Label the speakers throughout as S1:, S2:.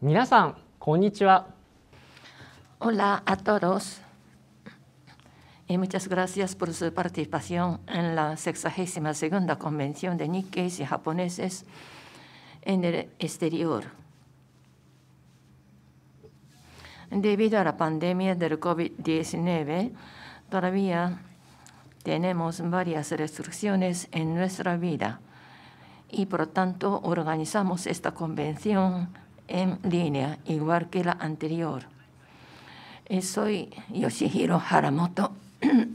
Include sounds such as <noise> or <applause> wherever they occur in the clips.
S1: Hola a todos y eh, muchas gracias por su participación en la 62 Convención de Nikkeis y Japoneses en el exterior. Debido a la pandemia del COVID-19, todavía tenemos varias restricciones en nuestra vida y por lo tanto organizamos esta convención en línea, igual que la anterior. Eh, soy
S2: Yoshihiro
S1: Haramoto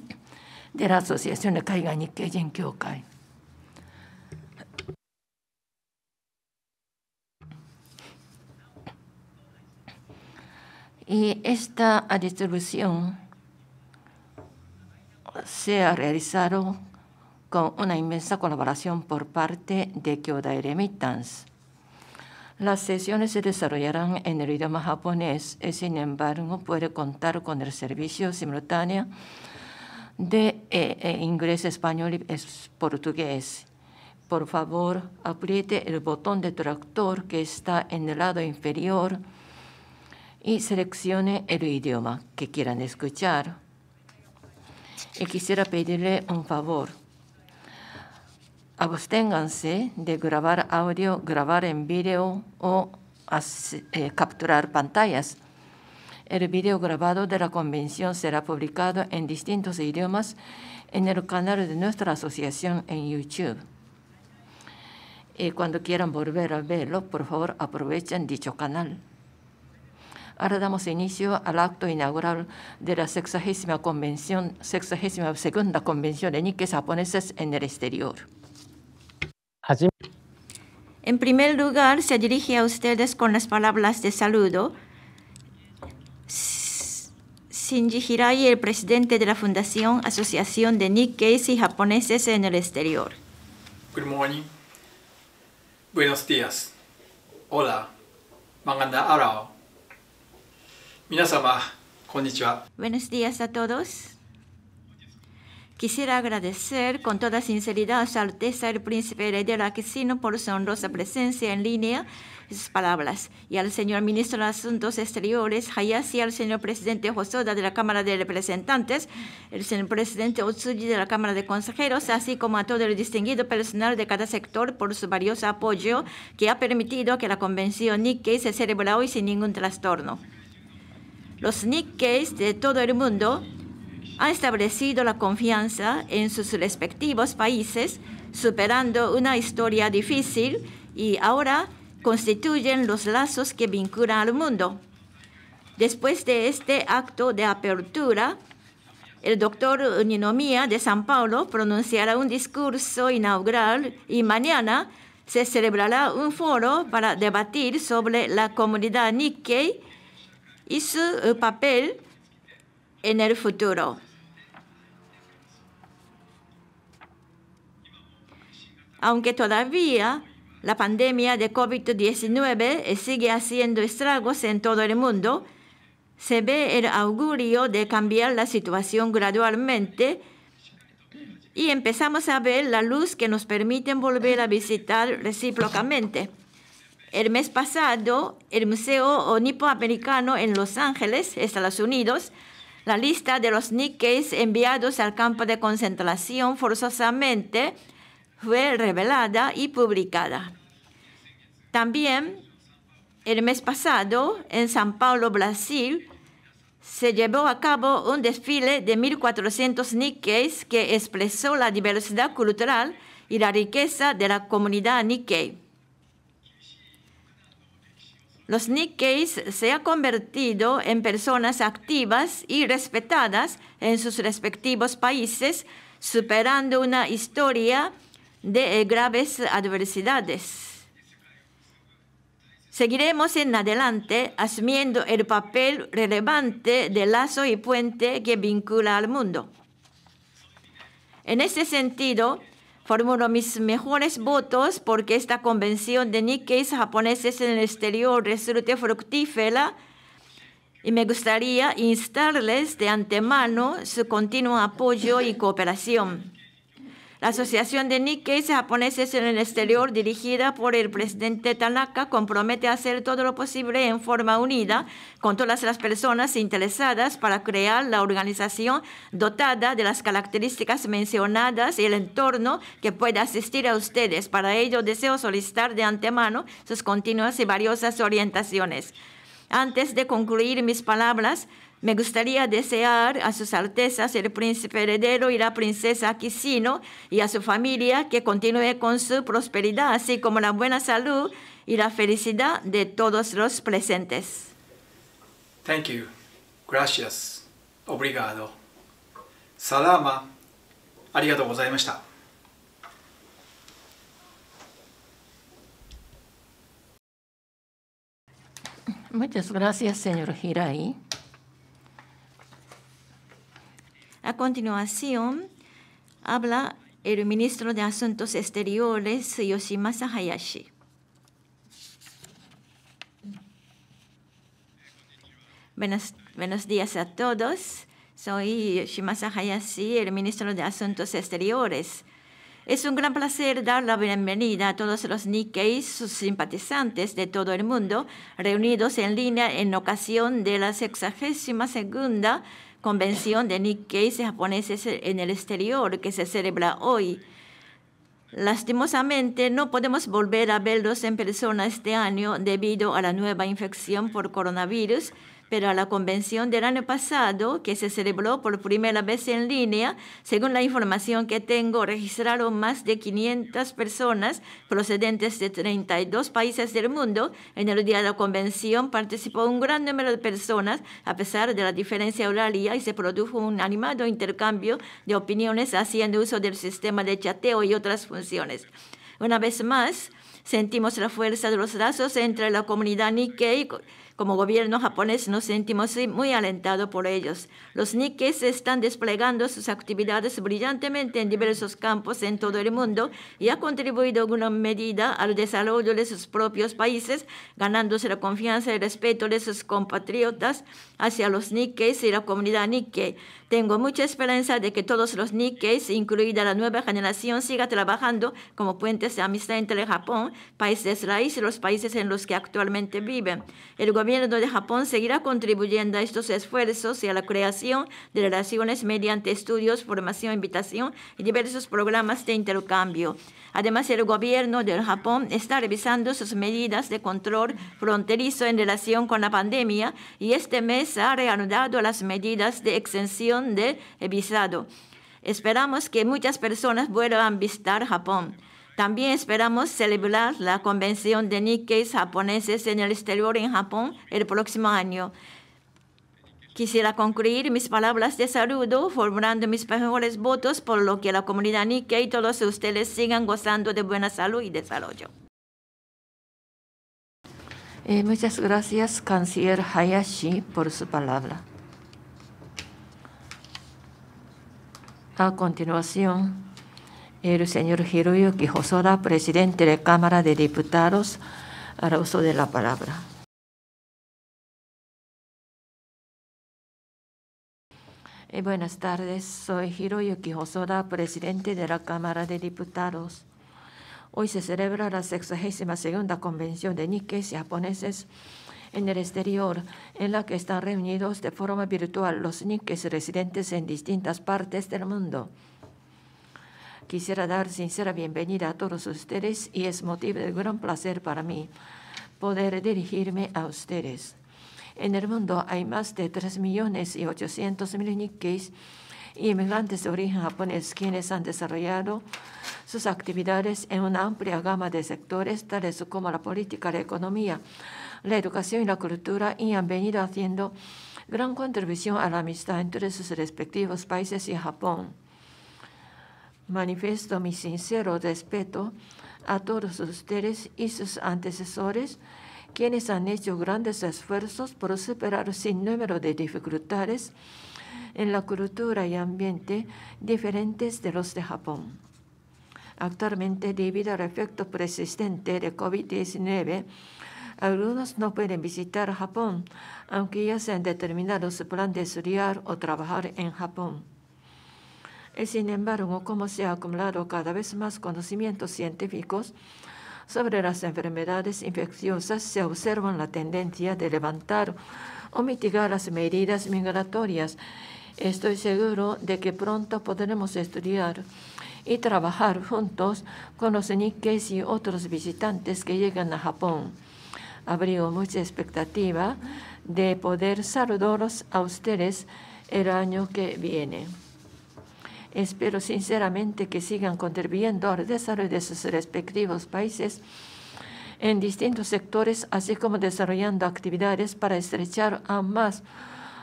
S1: <clears throat> de la Asociación de Kaiga Nikkei Kyokai. Y esta distribución se ha realizado con una inmensa colaboración por parte de Kyodai Remittance las sesiones se desarrollarán en el idioma japonés, eh, sin embargo puede contar con el servicio simultáneo de eh, eh, inglés, español y portugués. Por favor, apriete el botón de tractor que está en el lado inferior y seleccione el idioma que quieran escuchar. Y quisiera pedirle un favor absténganse de grabar audio, grabar en vídeo o eh, capturar pantallas. El video grabado de la convención será publicado en distintos idiomas en el canal de nuestra asociación en YouTube. Eh, cuando quieran volver a verlo, por favor aprovechen dicho canal. Ahora damos inicio al acto inaugural de la 62 convención, convención de Nikkei japoneses en el exterior. En primer lugar,
S3: se dirige a ustedes con las palabras de saludo. Shinji Hirai, el presidente de la Fundación Asociación de Nikkeis y Japoneses en el Exterior.
S4: Buenos días. Hola. arao.
S3: Buenos días a todos. Quisiera agradecer con toda sinceridad a Su Alteza el Príncipe Heredero Aquesino por su honrosa presencia en línea y sus palabras, y al señor Ministro de Asuntos Exteriores Hayashi, al señor Presidente Hosoda de la Cámara de Representantes, el señor Presidente Otsuji de la Cámara de Consejeros, así como a todo el distinguido personal de cada sector por su valioso apoyo que ha permitido que la Convención Nikkei se celebre hoy sin ningún trastorno. Los Nikkeis de todo el mundo ha establecido la confianza en sus respectivos países, superando una historia difícil y ahora constituyen los lazos que vinculan al mundo. Después de este acto de apertura, el doctor Uninomía de San Paulo pronunciará un discurso inaugural y mañana se celebrará un foro para debatir sobre la comunidad Nikkei y su eh, papel en el futuro. aunque todavía la pandemia de COVID-19 eh, sigue haciendo estragos en todo el mundo, se ve el augurio de cambiar la situación gradualmente y empezamos a ver la luz que nos permite volver a visitar recíprocamente. El mes pasado, el Museo Onipoamericano en Los Ángeles, Estados Unidos, la lista de los Nikkeis enviados al campo de concentración forzosamente fue revelada y publicada. También el mes pasado, en San Paulo, Brasil, se llevó a cabo un desfile de 1.400 Nikkeis que expresó la diversidad cultural y la riqueza de la comunidad Nikkei. Los Nikkeis se han convertido en personas activas y respetadas en sus respectivos países, superando una historia de eh, graves adversidades. Seguiremos en adelante asumiendo el papel relevante de lazo y puente que vincula al mundo. En ese sentido, formulo mis mejores votos porque esta convención de Nikkeis japoneses en el exterior resulte fructífera y me gustaría instarles de antemano su continuo apoyo y cooperación. La Asociación de Nikkeis japoneses en el exterior, dirigida por el presidente Tanaka, compromete a hacer todo lo posible en forma unida con todas las personas interesadas para crear la organización dotada de las características mencionadas y el entorno que pueda asistir a ustedes. Para ello, deseo solicitar de antemano sus continuas y valiosas orientaciones. Antes de concluir mis palabras, me gustaría desear a sus altezas el príncipe heredero y la princesa Kisino y a su familia que continúe con su prosperidad, así como la buena salud y la felicidad de todos los presentes.
S4: Thank you. Gracias. Obrigado. Salama.
S1: Muchas gracias, señor Hirai.
S3: A continuación, habla el ministro de Asuntos Exteriores, Yoshimasa Hayashi. Buenos, buenos días a todos. Soy Yoshimasa Hayashi, el ministro de Asuntos Exteriores. Es un gran placer dar la bienvenida a todos los Nikkeis, sus simpatizantes de todo el mundo, reunidos en línea en ocasión de la 62 convención de Nikkei japoneses en el exterior que se celebra hoy. Lastimosamente, no podemos volver a verlos en persona este año debido a la nueva infección por coronavirus pero a la convención del año pasado, que se celebró por primera vez en línea, según la información que tengo, registraron más de 500 personas procedentes de 32 países del mundo. En el día de la convención participó un gran número de personas, a pesar de la diferencia horaria, y se produjo un animado intercambio de opiniones haciendo uso del sistema de chateo y otras funciones. Una vez más, sentimos la fuerza de los lazos entre la comunidad Nikkei como gobierno japonés nos sentimos muy alentados por ellos. Los Nikkeis están desplegando sus actividades brillantemente en diversos campos en todo el mundo y ha contribuido en una medida al desarrollo de sus propios países, ganándose la confianza y el respeto de sus compatriotas hacia los Nikkeis y la comunidad Nikkei. Tengo mucha esperanza de que todos los Nikkeis, incluida la nueva generación, siga trabajando como puentes de amistad entre Japón, países raíz y los países en los que actualmente viven. El gobierno de Japón seguirá contribuyendo a estos esfuerzos y a la creación de relaciones mediante estudios, formación, invitación y diversos programas de intercambio. Además, el gobierno del Japón está revisando sus medidas de control fronterizo en relación con la pandemia y este mes ha reanudado las medidas de exención de visado. Esperamos que muchas personas vuelvan a visitar Japón. También esperamos celebrar la convención de Nikkei japoneses en el exterior en Japón el próximo año. Quisiera concluir mis palabras de saludo formulando mis mejores votos por lo que la comunidad Nike y todos ustedes sigan gozando de buena salud y desarrollo.
S1: Eh, muchas gracias, canciller Hayashi, por su palabra. A continuación, el señor Hiroyuki Hosoda, presidente de la Cámara de Diputados, hará
S2: uso de la palabra.
S1: Eh, buenas tardes, soy Hiroyuki Hosoda, presidente de la Cámara de Diputados. Hoy se celebra la 62 Convención de Nikkeis Japoneses en el exterior, en la que están reunidos de forma virtual los Nikkeis residentes en distintas partes del mundo. Quisiera dar sincera bienvenida a todos ustedes y es motivo de gran placer para mí poder dirigirme a ustedes. En el mundo hay más de 3 millones y 800 y inmigrantes de origen japonés quienes han desarrollado sus actividades en una amplia gama de sectores tales como la política, la economía, la educación y la cultura y han venido haciendo gran contribución a la amistad entre sus respectivos países y Japón. Manifiesto mi sincero respeto a todos ustedes y sus antecesores quienes han hecho grandes esfuerzos por superar sin número de dificultades en la cultura y ambiente diferentes de los de Japón. Actualmente, debido al efecto persistente de COVID-19, algunos no pueden visitar Japón, aunque ya se han determinado su plan de estudiar o trabajar en Japón. Sin embargo, como se ha acumulado cada vez más conocimientos científicos, sobre las enfermedades infecciosas se observa la tendencia de levantar o mitigar las medidas migratorias. Estoy seguro de que pronto podremos estudiar y trabajar juntos con los Nikkeis y otros visitantes que llegan a Japón. Abrió mucha expectativa de poder saludarlos a ustedes el año que viene. Espero sinceramente que sigan contribuyendo al desarrollo de sus respectivos países en distintos sectores, así como desarrollando actividades para estrechar aún más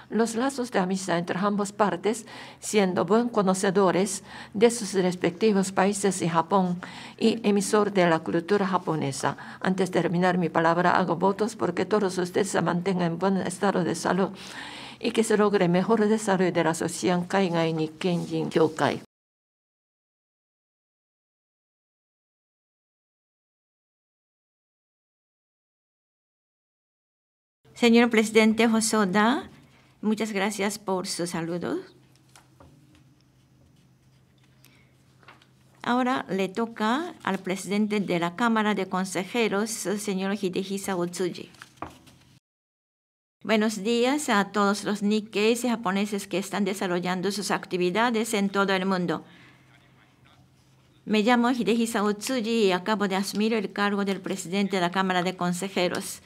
S1: los lazos de amistad entre ambas partes, siendo buen conocedores de sus respectivos países y Japón y emisor de la cultura japonesa. Antes de terminar mi palabra, hago votos porque todos ustedes se mantengan en buen estado de salud y que se logre
S2: mejor desarrollo de la sociedad Señor presidente Hosoda, muchas gracias
S3: por su saludos. Ahora le toca al presidente de la Cámara de Consejeros, señor Hidehisa Otsuji. Buenos días a todos los Nikkeis y japoneses que están desarrollando sus actividades en todo el mundo. Me llamo Hidehisa Utsuji y acabo de asumir el cargo del presidente de la Cámara de Consejeros.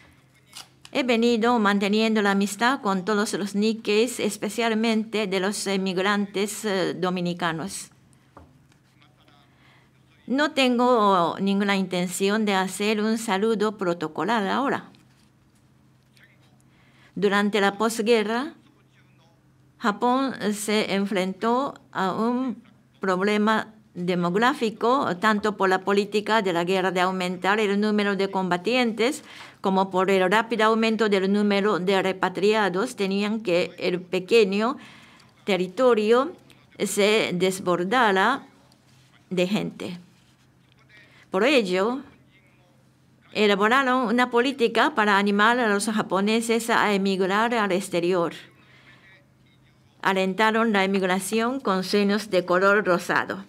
S3: He venido manteniendo la amistad con todos los Nikkeis, especialmente de los emigrantes eh, dominicanos. No tengo ninguna intención de hacer un saludo protocolar ahora durante la posguerra, Japón se enfrentó a un problema demográfico, tanto por la política de la guerra de aumentar el número de combatientes como por el rápido aumento del número de repatriados, tenían que el pequeño territorio se desbordara de gente. Por ello, elaboraron una política para animar a los japoneses a emigrar al exterior. Alentaron la emigración con sueños de color rosado.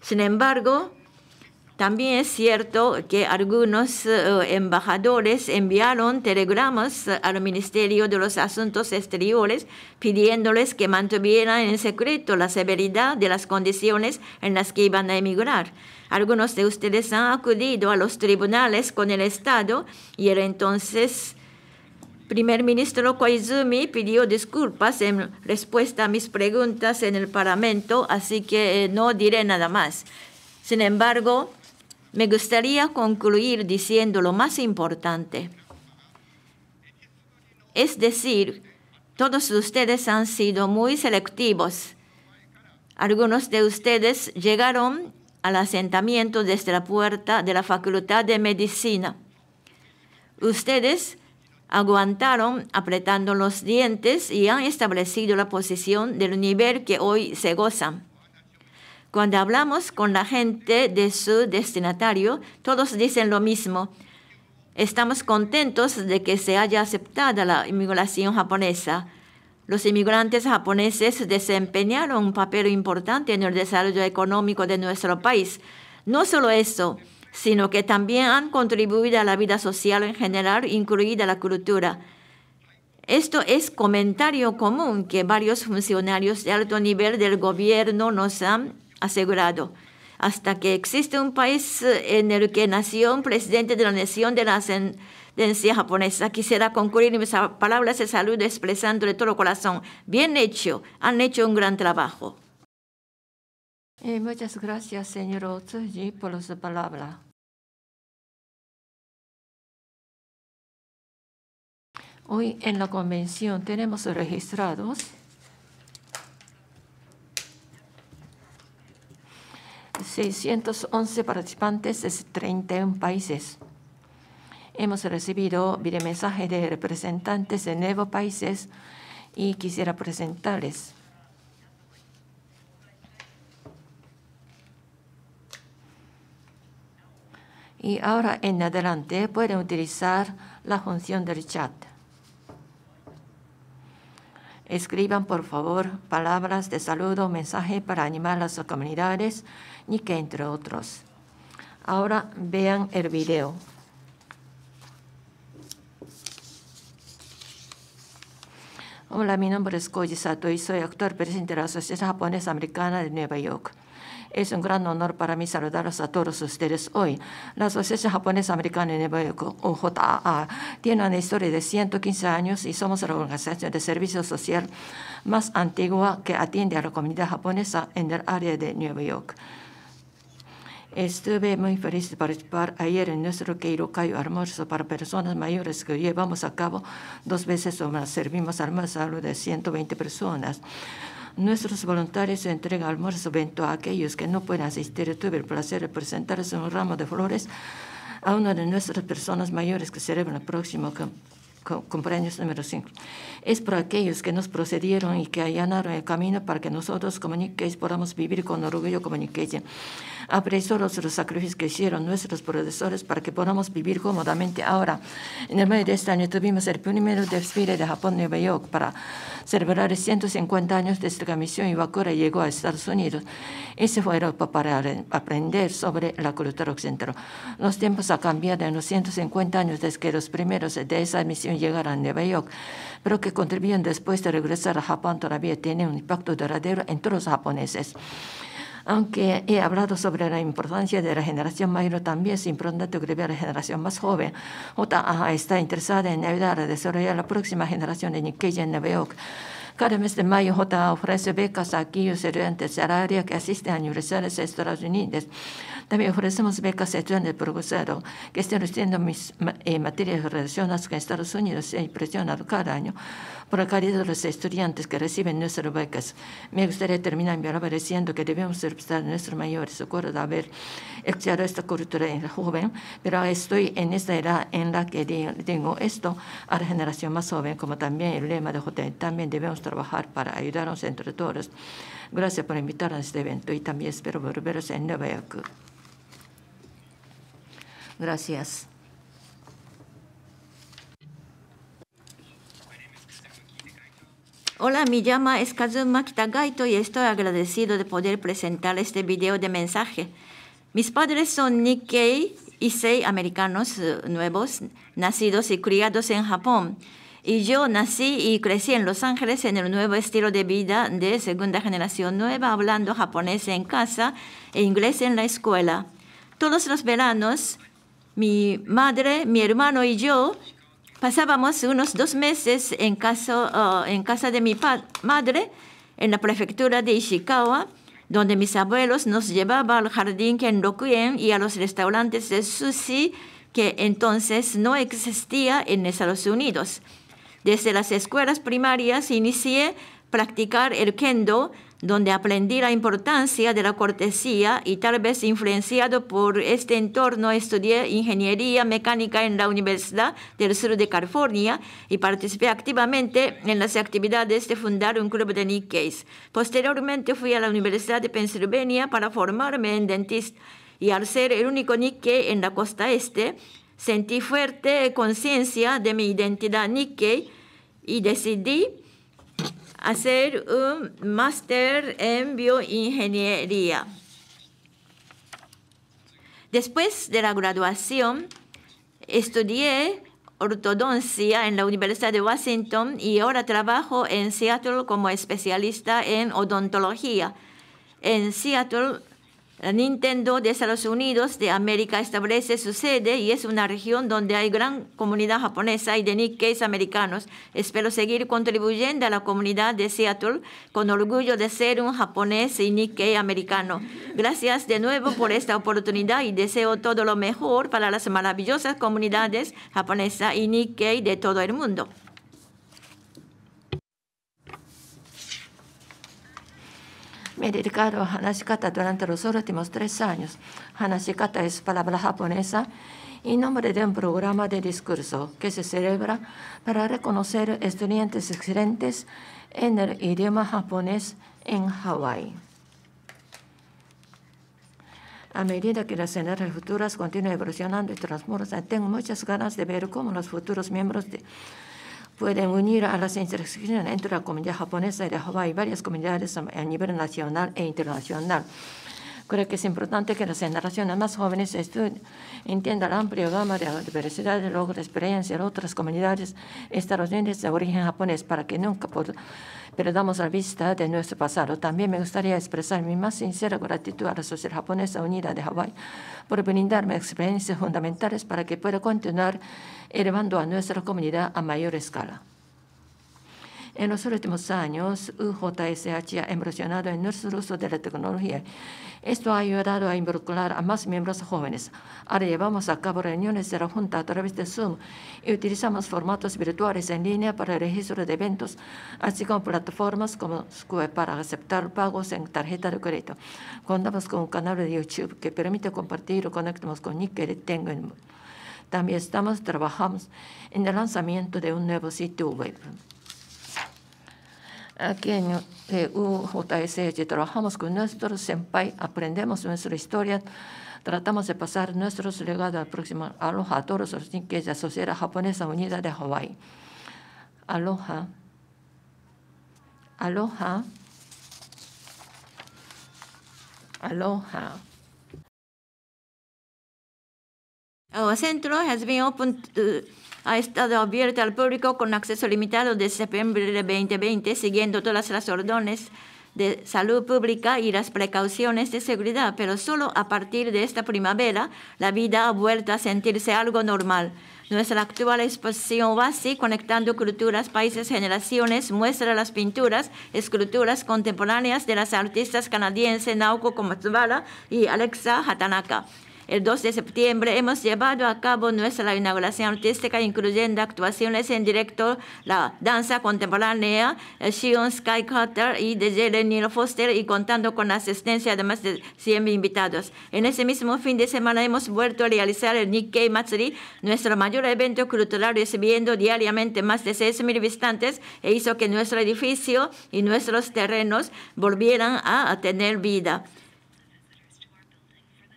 S3: Sin embargo, también es cierto que algunos eh, embajadores enviaron telegramas al Ministerio de los Asuntos Exteriores pidiéndoles que mantuvieran en secreto la severidad de las condiciones en las que iban a emigrar. Algunos de ustedes han acudido a los tribunales con el Estado y el entonces primer ministro Koizumi pidió disculpas en respuesta a mis preguntas en el Parlamento, así que eh, no diré nada más. Sin embargo, me gustaría concluir diciendo lo más importante. Es decir, todos ustedes han sido muy selectivos. Algunos de ustedes llegaron al asentamiento desde la puerta de la Facultad de Medicina. Ustedes aguantaron apretando los dientes y han establecido la posición del nivel que hoy se gozan. Cuando hablamos con la gente de su destinatario, todos dicen lo mismo. Estamos contentos de que se haya aceptado la inmigración japonesa. Los inmigrantes japoneses desempeñaron un papel importante en el desarrollo económico de nuestro país. No solo eso, sino que también han contribuido a la vida social en general, incluida la cultura. Esto es comentario común que varios funcionarios de alto nivel del gobierno nos han asegurado hasta que existe un país eh, en el que nació un presidente de la nación de la ascendencia japonesa. Quisiera concluir mis palabras de salud expresando de todo corazón, bien hecho, han hecho un gran trabajo.
S1: Eh, muchas gracias, señor Otsuji, por su palabra. Hoy en la convención tenemos registrados 611 participantes de 31 países. Hemos recibido mensajes de representantes de nuevos países y quisiera presentarles. Y ahora en adelante pueden utilizar la función del chat. Escriban, por favor, palabras de saludo o mensaje para animar a las comunidades que entre otros. Ahora vean el video. Hola, mi nombre es Koji Sato y soy actor presidente de la Asociación Japonesa Americana de Nueva York. Es un gran honor para mí saludarlos a todos ustedes hoy. La Asociación Japonesa Americana de Nueva York, OJAA, tiene una historia de 115 años y somos la organización de servicio social más antigua que atiende a la comunidad japonesa en el área de Nueva York. Estuve muy feliz de participar ayer en nuestro Cayo almuerzo para personas mayores que llevamos a cabo dos veces o más. Servimos almuerzo de 120 personas. Nuestros voluntarios entregan almuerzo a aquellos que no pueden asistir. Tuve el placer de presentarles un ramo de flores a una de nuestras personas mayores que celebra el próximo cumpleaños número 5. Es por aquellos que nos procedieron y que allanaron el camino para que nosotros, comuniquéis, podamos vivir con orgullo comuniquéis. Apresoros los sacrificios que hicieron nuestros profesores para que podamos vivir cómodamente ahora. En el medio de este año tuvimos el primer desfile de Japón Nueva York para celebrar 150 años desde que la misión Iwakura llegó a Estados Unidos y se fue el para aprender sobre la cultura occidental. Los tiempos han cambiado en los 150 años desde que los primeros de esa misión llegaron a Nueva York, pero que contribuyen después de regresar a Japón todavía tiene un impacto duradero entre los japoneses. Aunque he hablado sobre la importancia de la generación mayor, también es importante que a la generación más joven. J.A. Ah, está interesada en ayudar a desarrollar la próxima generación de Nikkei en Nueva York. Cada mes de mayo, JA ofrece becas a aquellos estudiantes del área que asisten a universidades de Estados Unidos. También ofrecemos becas a estudiantes eh, de que estén estudiando mis, materias relacionadas con Estados Unidos e impresionados cada año. Por la calidad de los estudiantes que reciben nuestras becas, me gustaría terminar diciendo que debemos prestar nuestros mayores socorro de haber excedido esta cultura en la joven, pero estoy en esta edad en la que tengo esto a la generación más joven, como también el lema de Hotel. También debemos trabajar para ayudarnos entre todos. Gracias por invitarnos a este evento y también espero volveros en Nueva York. Gracias.
S3: Hola, mi llama es Kazuma Kitagaito y estoy agradecido de poder presentar este video de mensaje. Mis padres son Nikkei y seis americanos eh, nuevos, nacidos y criados en Japón. Y yo nací y crecí en Los Ángeles en el nuevo estilo de vida de segunda generación nueva, hablando japonés en casa e inglés en la escuela. Todos los veranos, mi madre, mi hermano y yo Pasábamos unos dos meses en, oh, en casa de mi madre, en la prefectura de Ishikawa, donde mis abuelos nos llevaban al jardín Kenrokuen y a los restaurantes de sushi que entonces no existía en Estados Unidos. Desde las escuelas primarias inicié practicar el kendo donde aprendí la importancia de la cortesía y tal vez influenciado por este entorno estudié ingeniería mecánica en la Universidad del Sur de California y participé activamente en las actividades de fundar un club de Nikkeis. Posteriormente fui a la Universidad de Pensilvania para formarme en dentista y al ser el único Nikkei en la costa este, sentí fuerte conciencia de mi identidad Nikkei y decidí hacer un máster en bioingeniería. Después de la graduación, estudié ortodoncia en la Universidad de Washington y ahora trabajo en Seattle como especialista en odontología. En Seattle Nintendo de Estados Unidos de América establece su sede y es una región donde hay gran comunidad japonesa y de Nikkeis americanos. Espero seguir contribuyendo a la comunidad de Seattle con orgullo de ser un japonés y Nikkei americano. Gracias de nuevo por esta oportunidad y deseo todo lo mejor para las maravillosas comunidades japonesa y
S1: Nikkei de todo el mundo. me dedicado a Hanashikata durante los últimos tres años. Hanashikata es palabra japonesa y nombre de un programa de discurso que se celebra para reconocer estudiantes excelentes en el idioma japonés en Hawái. A medida que las energías futuras continúan evolucionando y transformándose, tengo muchas ganas de ver cómo los futuros miembros de pueden unir a las intersecciones entre la comunidad japonesa y de Hawái varias comunidades a nivel nacional e internacional. Creo que es importante que las generaciones más jóvenes entiendan la amplia gama de diversidad de logros de experiencia de otras comunidades estadounidenses de origen japonés para que nunca perdamos la vista de nuestro pasado. También me gustaría expresar mi más sincera gratitud a la sociedad japonesa unida de Hawái por brindarme experiencias fundamentales para que pueda continuar elevando a nuestra comunidad a mayor escala. En los últimos años, UJSH ha evolucionado en nuestro uso de la tecnología. Esto ha ayudado a involucrar a más miembros jóvenes. Ahora llevamos a cabo reuniones de la Junta a través de Zoom y utilizamos formatos virtuales en línea para el registro de eventos, así como plataformas como Square para aceptar pagos en tarjeta de crédito. Contamos con un canal de YouTube que permite compartir o conectarnos con Nickel Tengo. También estamos trabajando en el lanzamiento de un nuevo sitio web. Aquí en eh, trabajamos con nuestros senpai, aprendemos nuestra historia, tratamos de pasar nuestros legados al próximo. Aloha a todos los de la Sociedad Japonesa Unida de Hawaii. Aloha. Aloha. Aloha.
S3: Our central has been opened. Uh, ha estado abierta al público con acceso limitado desde septiembre de 2020, siguiendo todas las órdenes de salud pública y las precauciones de seguridad, pero solo a partir de esta primavera la vida ha vuelto a sentirse algo normal. Nuestra actual exposición OASI, Conectando Culturas, Países, Generaciones, muestra las pinturas, esculturas contemporáneas de las artistas canadienses Naoko Komatsubara y Alexa Hatanaka. El 2 de septiembre hemos llevado a cabo nuestra inauguración artística incluyendo actuaciones en directo, la danza contemporánea, Shion Sky y de Jeremy Foster y contando con la asistencia de más de 100 invitados. En ese mismo fin de semana hemos vuelto a realizar el Nikkei Matsuri, nuestro mayor evento cultural recibiendo diariamente más de 6.000 visitantes e hizo que nuestro edificio y nuestros terrenos volvieran a tener vida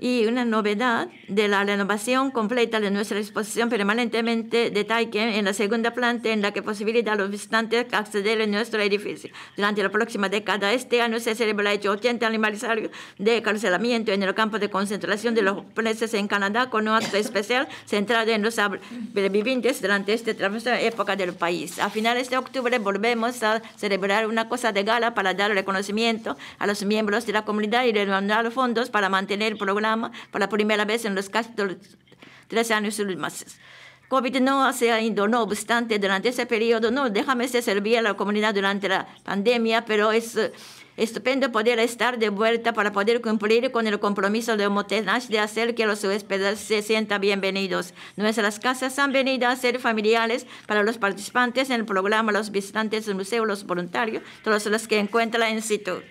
S3: y una novedad de la renovación completa de nuestra exposición permanentemente de Taiken en la segunda planta en la que posibilita a los visitantes acceder a nuestro edificio. Durante la próxima década, este año se celebra el 80 aniversario de carcelamiento en el campo de concentración de los presos en Canadá con un acto especial centrado en los sobrevivientes durante esta época del país. A finales de octubre volvemos a celebrar una cosa de gala para dar reconocimiento a los miembros de la comunidad y recaudar fondos para mantener el programa para por la primera vez en los casi tres años últimos. COVID no se ha ido, no obstante, durante ese periodo, no, déjame servir a la comunidad durante la pandemia, pero es eh, estupendo poder estar de vuelta para poder cumplir con el compromiso de Motenash de hacer que los huéspedes se sientan bienvenidos. Nuestras casas han venido a ser familiares para los participantes en el programa, los visitantes del museo, los voluntarios, todos los que
S2: encuentran en sitio.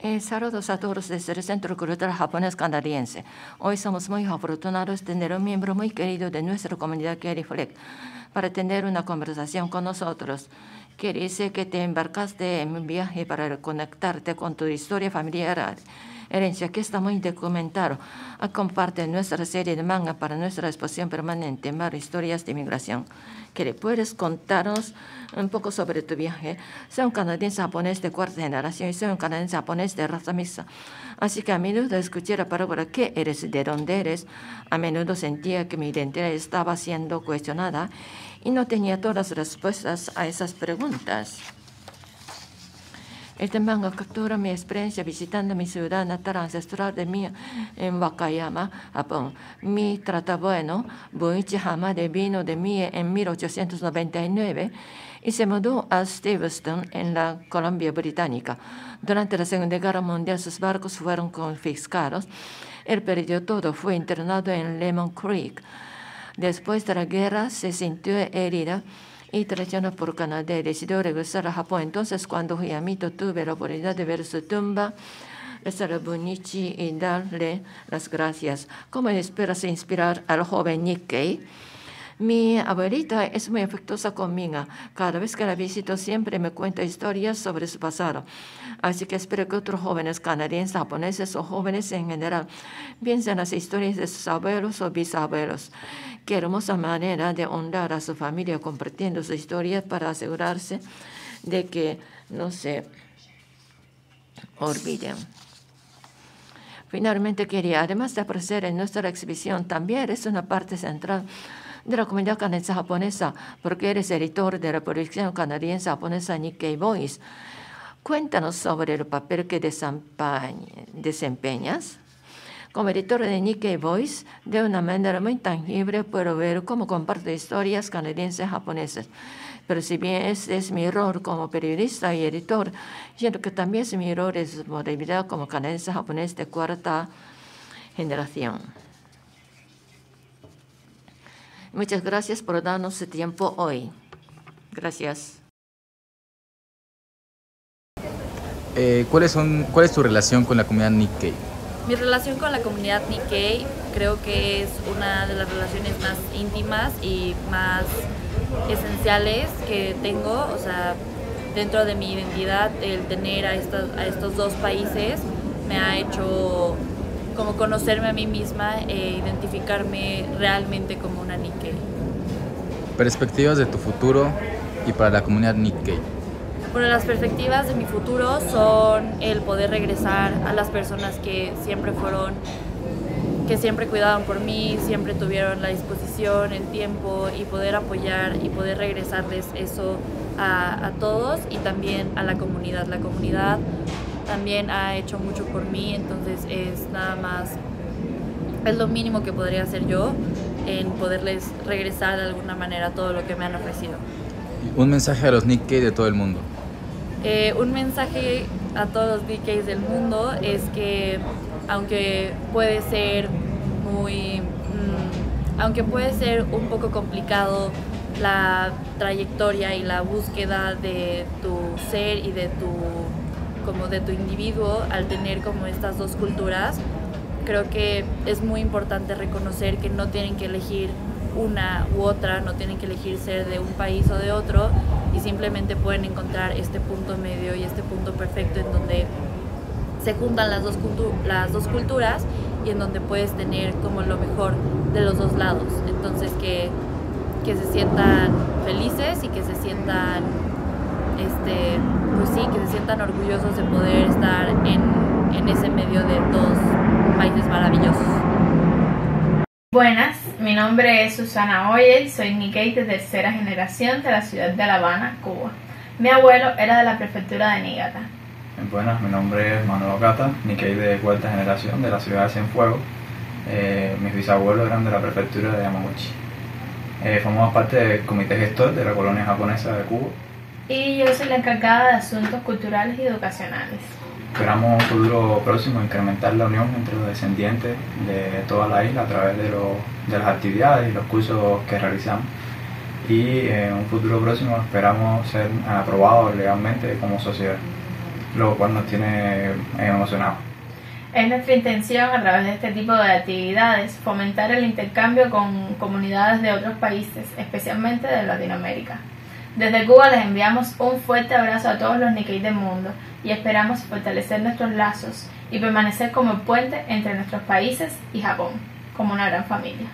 S2: Eh,
S1: saludos a todos desde el Centro Cultural Japonés Canadiense. Hoy somos muy afortunados de tener un miembro muy querido de nuestra comunidad, Kerry Fleck, para tener una conversación con nosotros. Kerry, dice que te embarcaste en un viaje para conectarte con tu historia familiar. Herencia que está muy documentado. Comparte nuestra serie de manga para nuestra exposición permanente, Mar Historias de Inmigración que le ¿puedes contaros un poco sobre tu viaje? Soy un canadiense japonés de cuarta generación y soy un canadiense japonés de raza mixta. Así que a menudo escuché la palabra ¿qué eres? ¿De dónde eres? A menudo sentía que mi identidad estaba siendo cuestionada y no tenía todas las respuestas a esas preguntas. Este manga captura mi experiencia visitando mi ciudad natal ancestral de Mie en Wakayama, Japón. Mi tratabueno, Buichi de vino de mí en 1899 y se mudó a Steveston en la Colombia Británica. Durante la Segunda Guerra Mundial sus barcos fueron confiscados. Él perdió todo, fue internado en Lemon Creek. Después de la guerra se sintió herida y traiciona por Canadá. Decidió regresar a Japón. Entonces, cuando fui a tuve la oportunidad de ver su tumba, rezar a Bunichi y darle las gracias. ¿Cómo esperas inspirar al joven Nikkei? Mi abuelita es muy afectuosa conmigo. Cada vez que la visito siempre me cuenta historias sobre su pasado. Así que espero que otros jóvenes canadienses, japoneses o jóvenes en general piensen las historias de sus abuelos o bisabuelos. Qué hermosa manera de honrar a su familia compartiendo su historia para asegurarse de que no se olviden. Finalmente quería, además de aparecer en nuestra exhibición, también eres una parte central de la comunidad canadiense japonesa, porque eres editor de la producción canadiense japonesa Nikkei Voice. Cuéntanos sobre el papel que desempeñas como editor de Nikkei Voice, de una manera muy tangible puedo ver cómo comparte historias canadienses japonesas. Pero si bien ese es mi error como periodista y editor, siento que también es mi rol modalidad como canadiense japonés de cuarta generación. Muchas gracias por darnos tiempo hoy. Gracias.
S4: Eh, ¿cuál, es ¿Cuál es tu relación
S2: con la comunidad Nikkei?
S5: Mi relación con la comunidad Nikkei creo que es una de las relaciones más íntimas y más esenciales que tengo, o sea, dentro de mi identidad el tener a, estos, a estos dos países me ha hecho como conocerme a mí misma e identificarme realmente como una Nikkei. Perspectivas de tu futuro y para la comunidad Nikkei. Bueno, las perspectivas de mi futuro son el poder regresar a las personas que siempre fueron, que siempre cuidaban por mí, siempre tuvieron la disposición, el tiempo y poder apoyar y poder regresarles eso a, a todos y también a la comunidad. La comunidad también ha hecho mucho por mí, entonces es nada más, es lo mínimo que podría hacer yo en poderles regresar de alguna manera todo lo que me han ofrecido. Un mensaje a los Nikkei de todo el mundo. Eh, un mensaje a todos los DKs del mundo es que aunque puede ser muy mm, aunque puede ser un poco complicado la trayectoria y la búsqueda de tu ser y de tu como de tu individuo al tener como estas dos culturas creo que es muy importante reconocer que no tienen que elegir una u otra, no tienen que elegir ser de un país o de otro y simplemente pueden encontrar este punto medio y este punto perfecto en donde se juntan las dos, las dos culturas y en donde puedes tener como lo mejor de los dos lados. Entonces que, se sientan felices y que se sientan, este, pues sí, que se sientan orgullosos de poder estar en, en ese medio de dos países maravillosos. Buenas, mi nombre es Susana Oye, soy Nikkei de tercera generación de la ciudad de La Habana, Cuba. Mi abuelo era de la prefectura de Niigata.
S2: Buenas, mi nombre es Manuel Ocata, Nikkei de cuarta generación de la ciudad de Cienfuegos. Eh, mis bisabuelos eran de la prefectura de Yamaguchi. Eh, formamos parte del comité gestor de la colonia japonesa de Cuba.
S5: Y yo soy la encargada de asuntos culturales y educacionales.
S2: Esperamos un futuro próximo incrementar la unión entre los descendientes de toda la isla a través de, de las actividades y los cursos que realizamos. Y en eh, un futuro próximo esperamos ser aprobados legalmente como sociedad, lo cual nos tiene eh, emocionados.
S5: Es nuestra intención a través de este tipo de actividades fomentar el intercambio con comunidades de otros países, especialmente de Latinoamérica. Desde Cuba les enviamos un fuerte abrazo a todos los Nikkei del mundo y esperamos fortalecer nuestros lazos y permanecer como puente entre nuestros países y Japón, como una gran familia.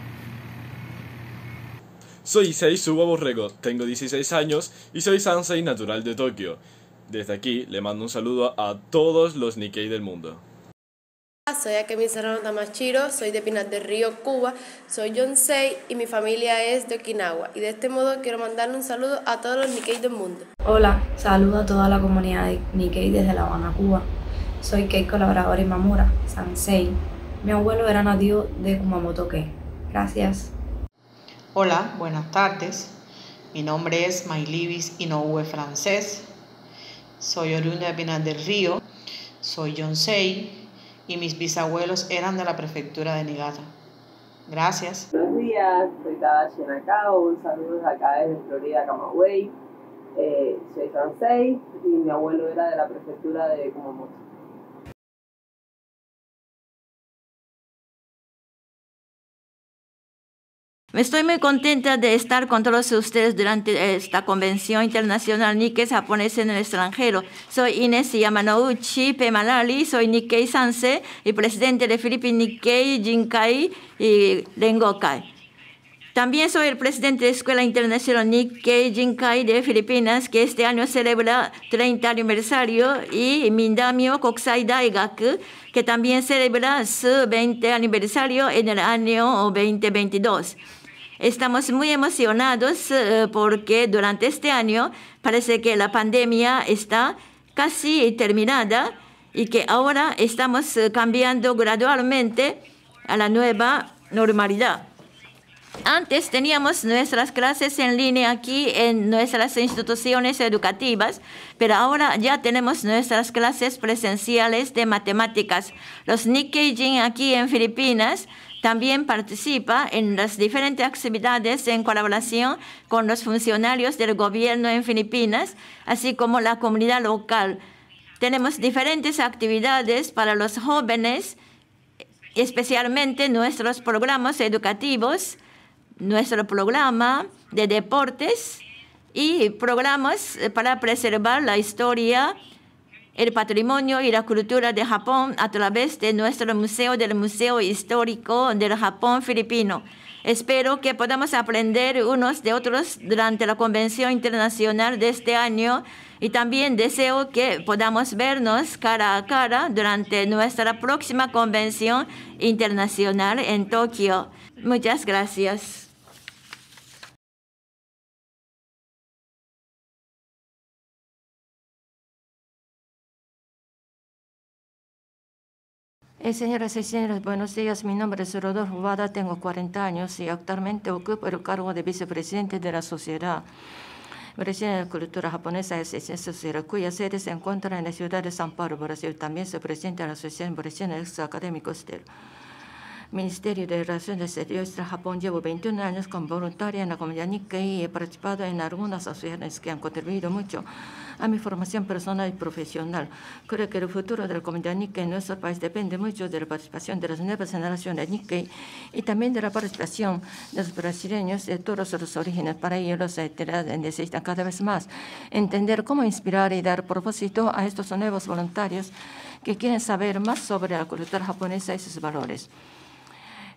S2: Soy Issei Suba Borrego, tengo 16 años y soy Sansei natural de Tokio. Desde aquí le mando un saludo a todos los Nikkei del mundo.
S5: Soy Akemi Serrano Tamachiro, soy de Pinal del Río, Cuba, soy John y mi familia es de Okinawa. Y de este modo quiero mandarle un saludo a todos los Nikkei del mundo. Hola, saludo a toda la comunidad de Nikkei desde La Habana, Cuba. Soy Kei colaborador y Mamura, Sansei. Mi abuelo era nativo de Kumamoto Gracias.
S4: Hola, buenas tardes. Mi nombre es Mailibis Inoue Francés. Soy oriunda de Pinal del Río. Soy John y mis bisabuelos eran de la prefectura de Niigata. Gracias. Buenos días, soy Tadashi Nakao, saludos acá desde Florida, Camagüey. Eh,
S2: soy francés y mi abuelo era de la prefectura de Kumamoto. Estoy muy contenta de estar con todos ustedes durante esta convención internacional
S3: Nikkei japonés en el extranjero. Soy Inés Yamanouchi Pemalali, soy Nikkei Sanse y presidente de Filipinas Nikkei Jinkai y Rengokai. También soy el presidente de la Escuela Internacional Nikkei Jinkai de Filipinas, que este año celebra 30 aniversario, y Mindamio Kokusai Daigaku, que también celebra su 20 aniversario en el año 2022. Estamos muy emocionados eh, porque durante este año parece que la pandemia está casi terminada y que ahora estamos eh, cambiando gradualmente a la nueva normalidad. Antes teníamos nuestras clases en línea aquí en nuestras instituciones educativas, pero ahora ya tenemos nuestras clases presenciales de matemáticas. Los Nikkei aquí en Filipinas también participa en las diferentes actividades en colaboración con los funcionarios del gobierno en Filipinas, así como la comunidad local. Tenemos diferentes actividades para los jóvenes, especialmente nuestros programas educativos, nuestro programa de deportes y programas para preservar la historia el patrimonio y la cultura de Japón a través de nuestro museo del Museo Histórico del Japón Filipino. Espero que podamos aprender unos de otros durante la Convención Internacional de este año y también deseo que podamos vernos cara a cara durante nuestra próxima Convención Internacional en Tokio. Muchas gracias.
S2: señoras y señores, buenos días. Mi nombre es Rodolfo Vada, tengo 40 años y
S1: actualmente ocupo el cargo de vicepresidente de la sociedad. brasileña de Cultura Japonesa de cuya sede se encuentra en la ciudad de San Pablo, Brasil. También soy presidente de la sociedad Brasileña de Académicos del Ministerio de Relaciones Exteriores de Japón llevo 21 años como voluntaria en la comunidad Nikkei y he participado en algunas asociaciones que han contribuido mucho a mi formación personal y profesional. Creo que el futuro de la comunidad Nikkei en nuestro país depende mucho de la participación de las nuevas generaciones de Nikkei y también de la participación de los brasileños de todos los orígenes. Para ello, los necesitan cada vez más entender cómo inspirar y dar propósito a estos nuevos voluntarios que quieren saber más sobre la cultura japonesa y sus valores.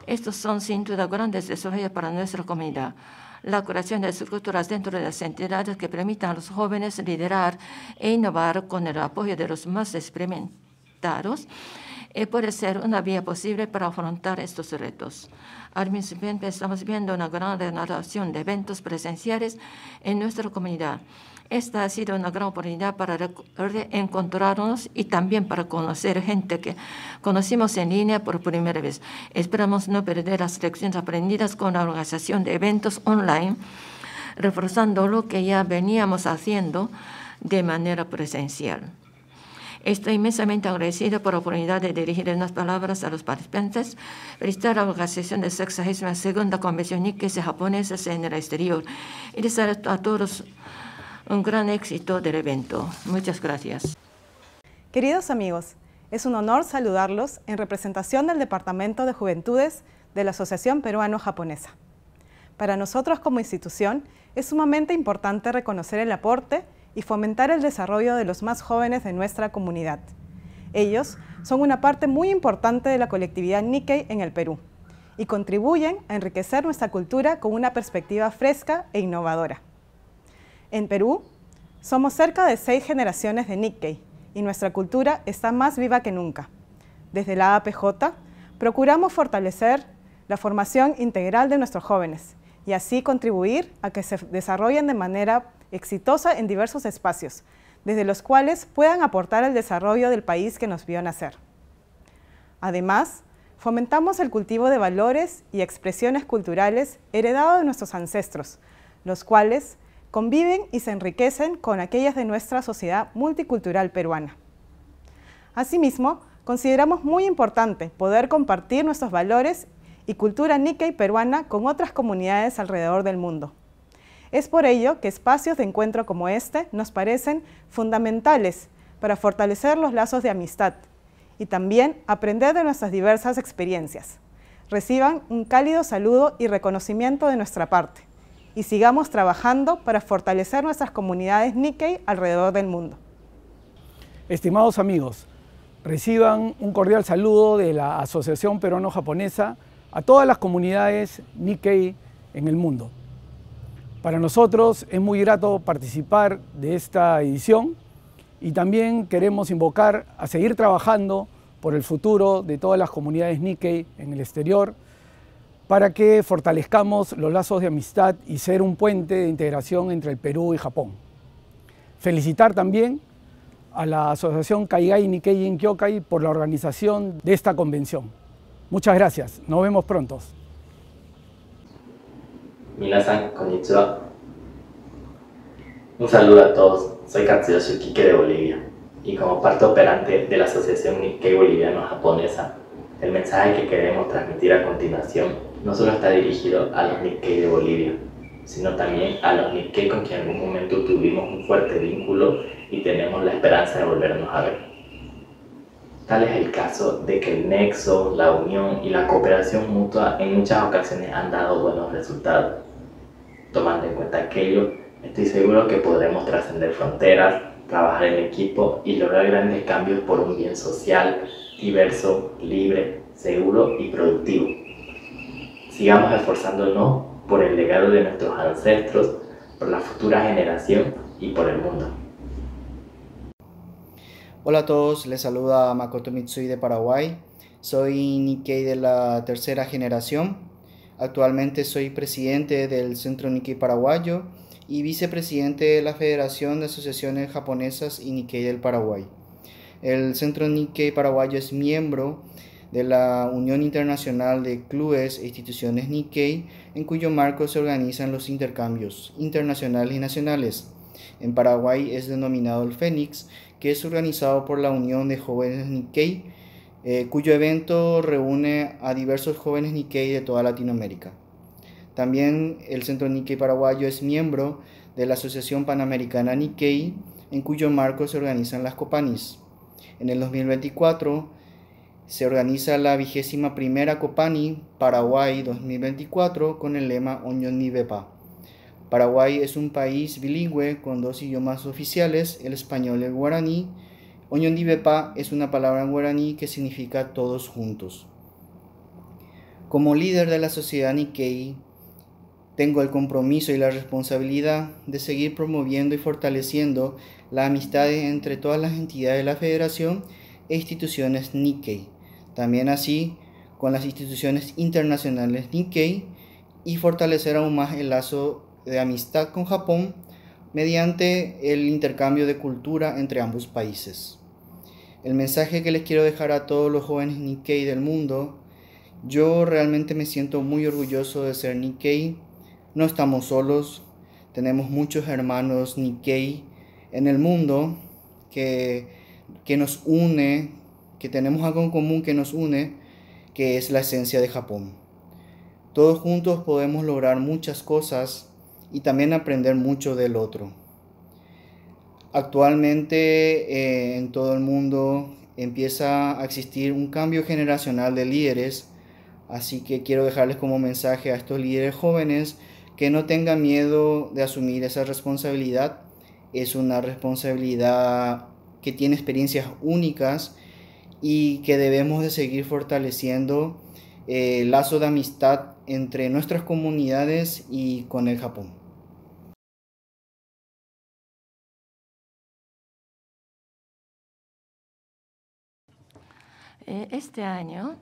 S1: Estos son sin duda grandes desafíos para nuestra comunidad la creación de estructuras dentro de las entidades que permitan a los jóvenes liderar e innovar con el apoyo de los más experimentados eh, puede ser una vía posible para afrontar estos retos. Al mismo tiempo, estamos viendo una gran renovación de eventos presenciales en nuestra comunidad esta ha sido una gran oportunidad para reencontrarnos y también para conocer gente que conocimos en línea por primera vez. Esperamos no perder las lecciones aprendidas con la organización de eventos online, reforzando lo que ya veníamos haciendo de manera presencial. Estoy inmensamente agradecido por la oportunidad de dirigir unas palabras a los participantes. Felicitar a la organización de segunda Convención Nikkei Japoneses en el exterior y desear a todos un gran éxito del evento. Muchas gracias.
S4: Queridos amigos, es un honor saludarlos en representación del Departamento de Juventudes de la Asociación Peruano-Japonesa. Para nosotros como institución es sumamente importante reconocer el aporte y fomentar el desarrollo de los más jóvenes de nuestra comunidad. Ellos son una parte muy importante de la colectividad Nikkei en el Perú y contribuyen a enriquecer nuestra cultura con una perspectiva fresca e innovadora. En Perú, somos cerca de seis generaciones de Nikkei y nuestra cultura está más viva que nunca. Desde la APJ, procuramos fortalecer la formación integral de nuestros jóvenes y así contribuir a que se desarrollen de manera exitosa en diversos espacios, desde los cuales puedan aportar al desarrollo del país que nos vio nacer. Además, fomentamos el cultivo de valores y expresiones culturales heredados de nuestros ancestros, los cuales conviven y se enriquecen con aquellas de nuestra sociedad multicultural peruana. Asimismo, consideramos muy importante poder compartir nuestros valores y cultura y peruana con otras comunidades alrededor del mundo. Es por ello que espacios de encuentro como este nos parecen fundamentales para fortalecer los lazos de amistad y también aprender de nuestras diversas experiencias. Reciban un cálido saludo y reconocimiento de nuestra parte y sigamos trabajando para fortalecer nuestras comunidades Nikkei alrededor del mundo.
S5: Estimados amigos, reciban un cordial saludo de la Asociación Peruano-Japonesa a todas las comunidades Nikkei en el mundo. Para nosotros es muy grato participar de esta edición y también queremos invocar a seguir trabajando por el futuro de todas las comunidades Nikkei en el exterior para que fortalezcamos los lazos de amistad y ser un puente de integración entre el Perú y Japón. Felicitar también a la Asociación Kaigai Nikkei Kyokai por la organización de esta convención. Muchas gracias, nos vemos pronto. Minasan, konnichiwa. Un saludo a todos, soy Katsuyoshi Kike de Bolivia y como parte operante de la Asociación Nikkei Boliviano-Japonesa, el mensaje que queremos transmitir a continuación no solo está dirigido a los Nikkei de Bolivia, sino también a los Nikkei con quien en algún momento tuvimos un fuerte vínculo y tenemos la esperanza de volvernos a ver. Tal es el caso de que el nexo, la unión y la cooperación mutua en muchas ocasiones han dado buenos resultados. Tomando en cuenta aquello, estoy seguro que podremos trascender fronteras, trabajar en equipo y lograr grandes cambios por un bien social, diverso, libre, seguro y productivo. Sigamos esforzándonos por el legado de nuestros ancestros, por la futura generación y por el mundo.
S2: Hola a todos, les saluda Makoto Mitsui de Paraguay. Soy Nikkei de la tercera generación. Actualmente soy presidente del Centro Nikkei Paraguayo y vicepresidente de la Federación de Asociaciones Japonesas y Nikkei del Paraguay. El Centro Nikkei Paraguayo es miembro de la Unión Internacional de Clubes e Instituciones Nikkei, en cuyo marco se organizan los intercambios internacionales y nacionales. En Paraguay es denominado el Fénix, que es organizado por la Unión de Jóvenes Nikkei, eh, cuyo evento reúne a diversos jóvenes Nikkei de toda Latinoamérica. También el Centro Nikkei Paraguayo es miembro de la Asociación Panamericana Nikkei, en cuyo marco se organizan las Copanis. En el 2024, se organiza la vigésima primera Copani Paraguay 2024 con el lema Bepa. Paraguay es un país bilingüe con dos idiomas oficiales, el español y el guaraní. Bepa es una palabra en guaraní que significa todos juntos. Como líder de la sociedad Nikkei, tengo el compromiso y la responsabilidad de seguir promoviendo y fortaleciendo las amistades entre todas las entidades de la federación e instituciones Nikkei también así con las instituciones internacionales Nikkei y fortalecer aún más el lazo de amistad con Japón mediante el intercambio de cultura entre ambos países. El mensaje que les quiero dejar a todos los jóvenes Nikkei del mundo, yo realmente me siento muy orgulloso de ser Nikkei, no estamos solos, tenemos muchos hermanos Nikkei en el mundo que, que nos une, que tenemos algo en común que nos une, que es la esencia de Japón. Todos juntos podemos lograr muchas cosas y también aprender mucho del otro. Actualmente eh, en todo el mundo empieza a existir un cambio generacional de líderes, así que quiero dejarles como mensaje a estos líderes jóvenes que no tengan miedo de asumir esa responsabilidad. Es una responsabilidad que tiene experiencias únicas y que debemos de seguir fortaleciendo eh, el lazo de amistad entre nuestras comunidades y con el Japón.
S4: Eh,
S1: este año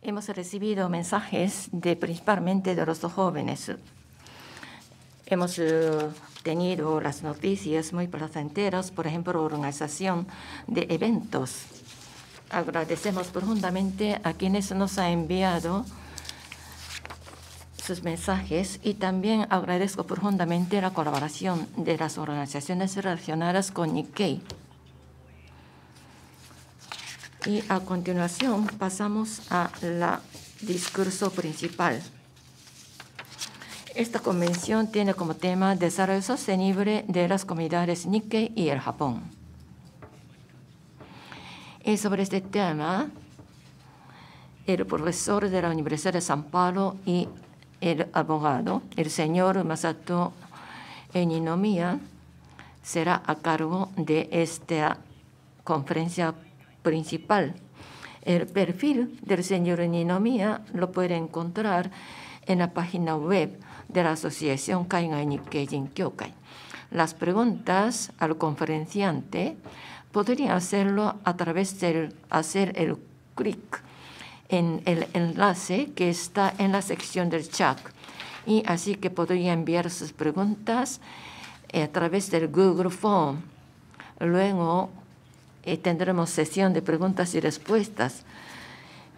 S1: hemos recibido mensajes de principalmente de los jóvenes. Hemos eh, tenido las noticias muy placenteras, por ejemplo, organización de eventos agradecemos profundamente a quienes nos han enviado sus mensajes y también agradezco profundamente la colaboración de las organizaciones relacionadas con Nikkei. Y a continuación pasamos a la discurso principal. Esta convención tiene como tema desarrollo sostenible de las comunidades Nikkei y el Japón. Y sobre este tema, el profesor de la Universidad de San Pablo y el abogado, el señor Masato Eninomiya, será a cargo de esta conferencia principal. El perfil del señor Ninomiya lo puede encontrar en la página web de la Asociación Kaigai Nikkei Kyokai. Las preguntas al conferenciante podría hacerlo a través del hacer el clic en el enlace que está en la sección del chat. Y así que podría enviar sus preguntas eh, a través del Google Form. Luego eh, tendremos sesión de preguntas y respuestas.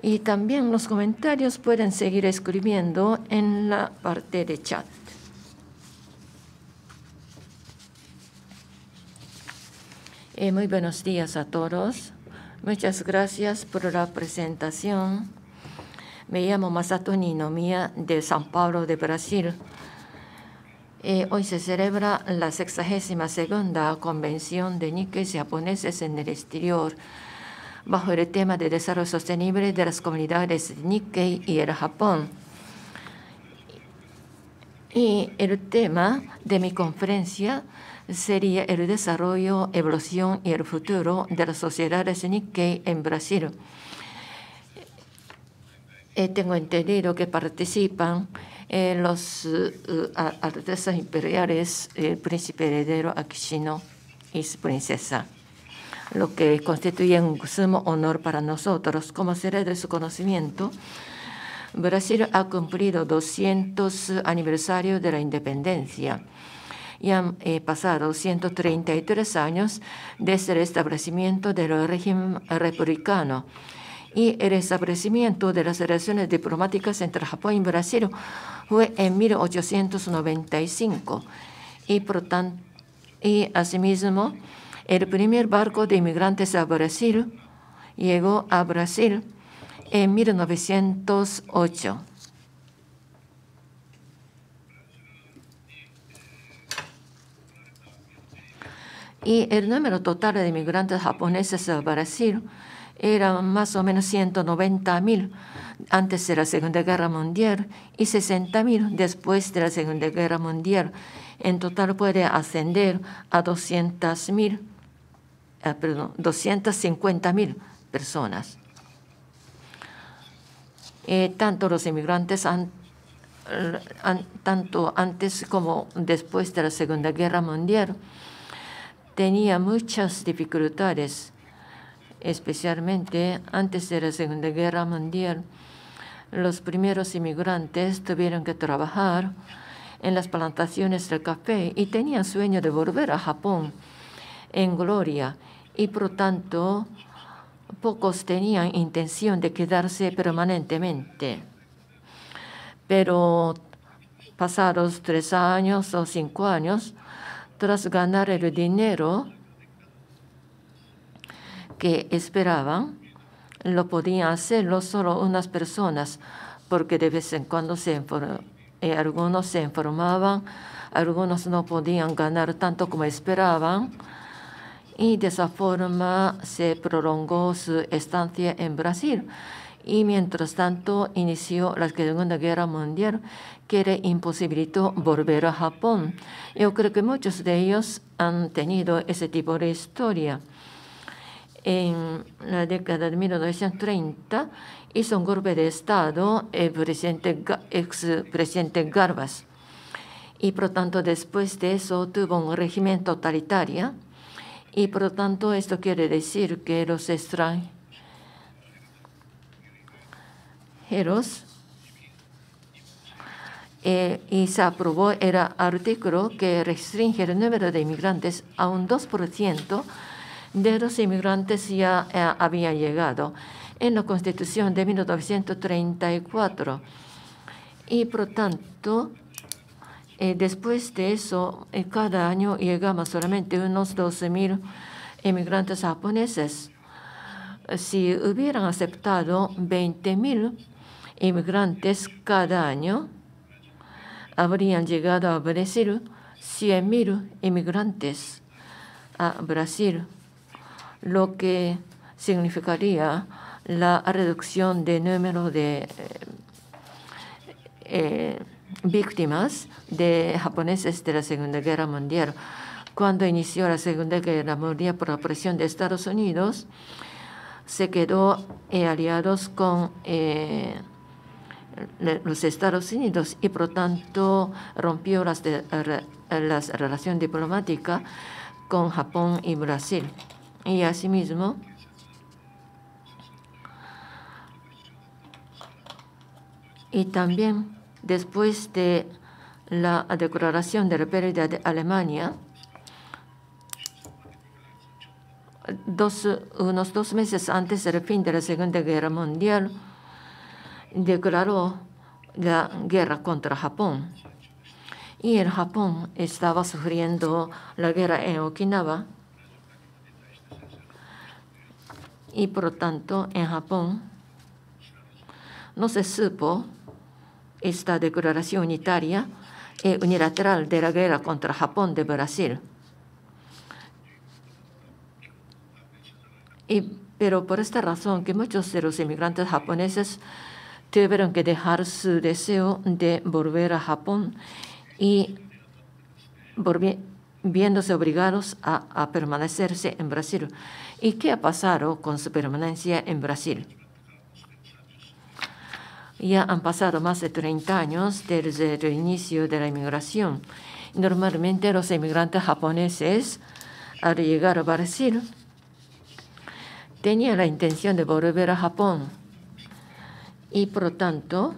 S1: Y también los comentarios pueden seguir escribiendo en la parte de chat. Eh, muy buenos días a todos. Muchas gracias por la presentación. Me llamo Masato Ninomiya de San Paulo de Brasil. Eh, hoy se celebra la 62 Convención de Nikkei Japoneses en el Exterior bajo el tema de desarrollo sostenible de las comunidades Nikkei y el Japón. Y el tema de mi conferencia sería el desarrollo, evolución y el futuro de las sociedades Nikkei en Brasil. Eh, tengo entendido que participan eh, los uh, imperiales, el príncipe heredero Akishino y su princesa, lo que constituye un sumo honor para nosotros. Como será de su conocimiento, Brasil ha cumplido 200 aniversarios de la independencia. Ya han eh, pasado 133 años desde el establecimiento del régimen republicano y el establecimiento de las relaciones diplomáticas entre Japón y Brasil fue en 1895 y, por tanto, y asimismo el primer barco de inmigrantes a Brasil llegó a Brasil en 1908. y el número total de inmigrantes japoneses a Brasil era más o menos 190.000 antes de la Segunda Guerra Mundial y 60.000 después de la Segunda Guerra Mundial. En total puede ascender a 250.000 eh, personas. Eh, tanto los inmigrantes tanto antes como después de la Segunda Guerra Mundial tenía muchas dificultades, especialmente antes de la Segunda Guerra Mundial. Los primeros inmigrantes tuvieron que trabajar en las plantaciones del café y tenían sueño de volver a Japón en gloria y por tanto pocos tenían intención de quedarse permanentemente. Pero pasados tres años o cinco años, tras ganar el dinero que esperaban, lo podían hacerlo solo unas personas, porque de vez en cuando se eh, algunos se informaban, algunos no podían ganar tanto como esperaban, y de esa forma se prolongó su estancia en Brasil. Y mientras tanto inició la Segunda Guerra Mundial que le imposibilitó volver a Japón. Yo creo que muchos de ellos han tenido ese tipo de historia. En la década de 1930 hizo un golpe de Estado el presidente, ex presidente Garbas. Y por lo tanto, después de eso tuvo un régimen totalitario. Y por lo tanto, esto quiere decir que los extranjeros eh, y se aprobó el artículo que restringe el número de inmigrantes a un 2% de los inmigrantes ya eh, habían llegado en la Constitución de 1934. Y por tanto, eh, después de eso, cada año llegamos solamente unos 12.000 inmigrantes japoneses. Si hubieran aceptado 20.000 inmigrantes cada año, habrían llegado a Brasil 100.000 inmigrantes a Brasil, lo que significaría la reducción del número de eh, eh, víctimas de japoneses de la Segunda Guerra Mundial. Cuando inició la Segunda Guerra Mundial por la presión de Estados Unidos, se quedó eh, aliados con los Estados Unidos y por lo tanto rompió las, relación las relaciones diplomáticas con Japón y Brasil. Y asimismo, y también después de la declaración de la pérdida de Alemania, unos dos meses antes del fin de la Segunda Guerra Mundial, declaró la guerra contra Japón. Y el Japón estaba sufriendo la guerra en Okinawa. Y por lo tanto, en Japón no se supo esta declaración unitaria y eh, unilateral de la guerra contra Japón de Brasil. Y, pero por esta razón que muchos de los inmigrantes japoneses tuvieron que dejar su deseo de volver a Japón y viéndose obligados a, permanecerse en Brasil. ¿Y qué ha pasado con su permanencia en Brasil? Ya han pasado más de 30 años desde el inicio de la inmigración. Normalmente los inmigrantes japoneses, al llegar a Brasil, tenían la intención de volver a Japón y por lo tanto,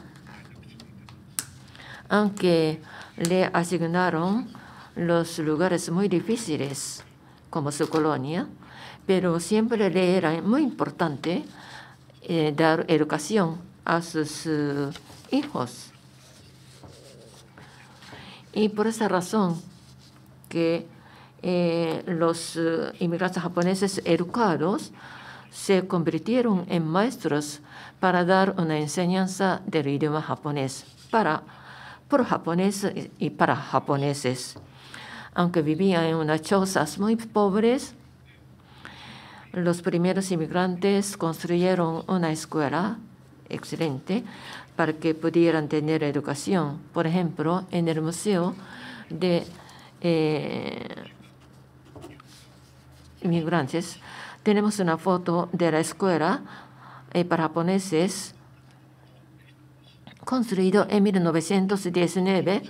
S1: aunque le asignaron los lugares muy difíciles como su colonia, pero siempre le era muy importante eh, dar educación a sus eh, hijos. Y por esa razón que eh, los inmigrantes japoneses educados se convirtieron en maestros para dar una enseñanza del idioma japonés para por japoneses y para japoneses. Aunque vivían en unas chozas muy pobres, los primeros inmigrantes construyeron una escuela excelente para que pudieran tener educación. Por ejemplo, en el Museo de eh, Inmigrantes tenemos una foto de la escuela eh, para japoneses construido en 1919,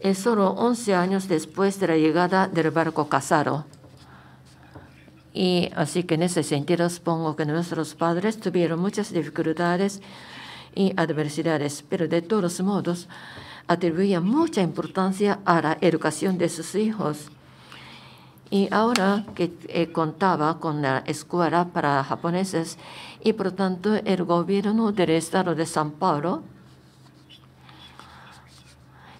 S1: eh, solo 11 años después de la llegada del barco Casaro. Y así que en ese sentido supongo que nuestros padres tuvieron muchas dificultades y adversidades, pero de todos modos atribuían mucha importancia a la educación de sus hijos. Y ahora que eh, contaba con la escuela para japoneses y por tanto el gobierno del estado de San Pablo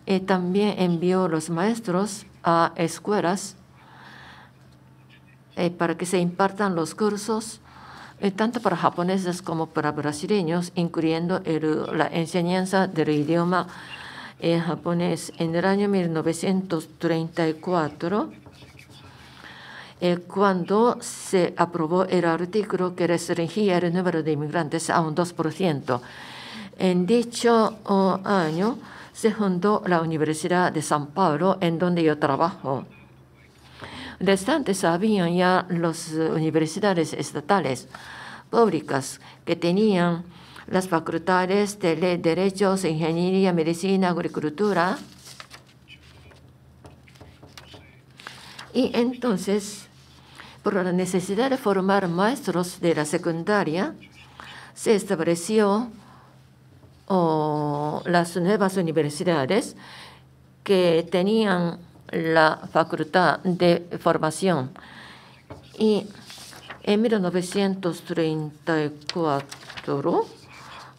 S1: eh, también envió los maestros a escuelas eh, para que se impartan los cursos tanto para japoneses como para brasileños, incluyendo la enseñanza del idioma japonés. En el año 1934, eh, cuando se aprobó el artículo que restringía el número de inmigrantes a un 2%. En dicho oh, año se fundó la Universidad de San Pablo, en donde yo trabajo. Desde antes habían ya las universidades estatales públicas que tenían las facultades de Derechos, Ingeniería, Medicina, Agricultura. Y entonces por la necesidad de formar maestros de la secundaria, se estableció las nuevas universidades que tenían la facultad de formación. Y en 1934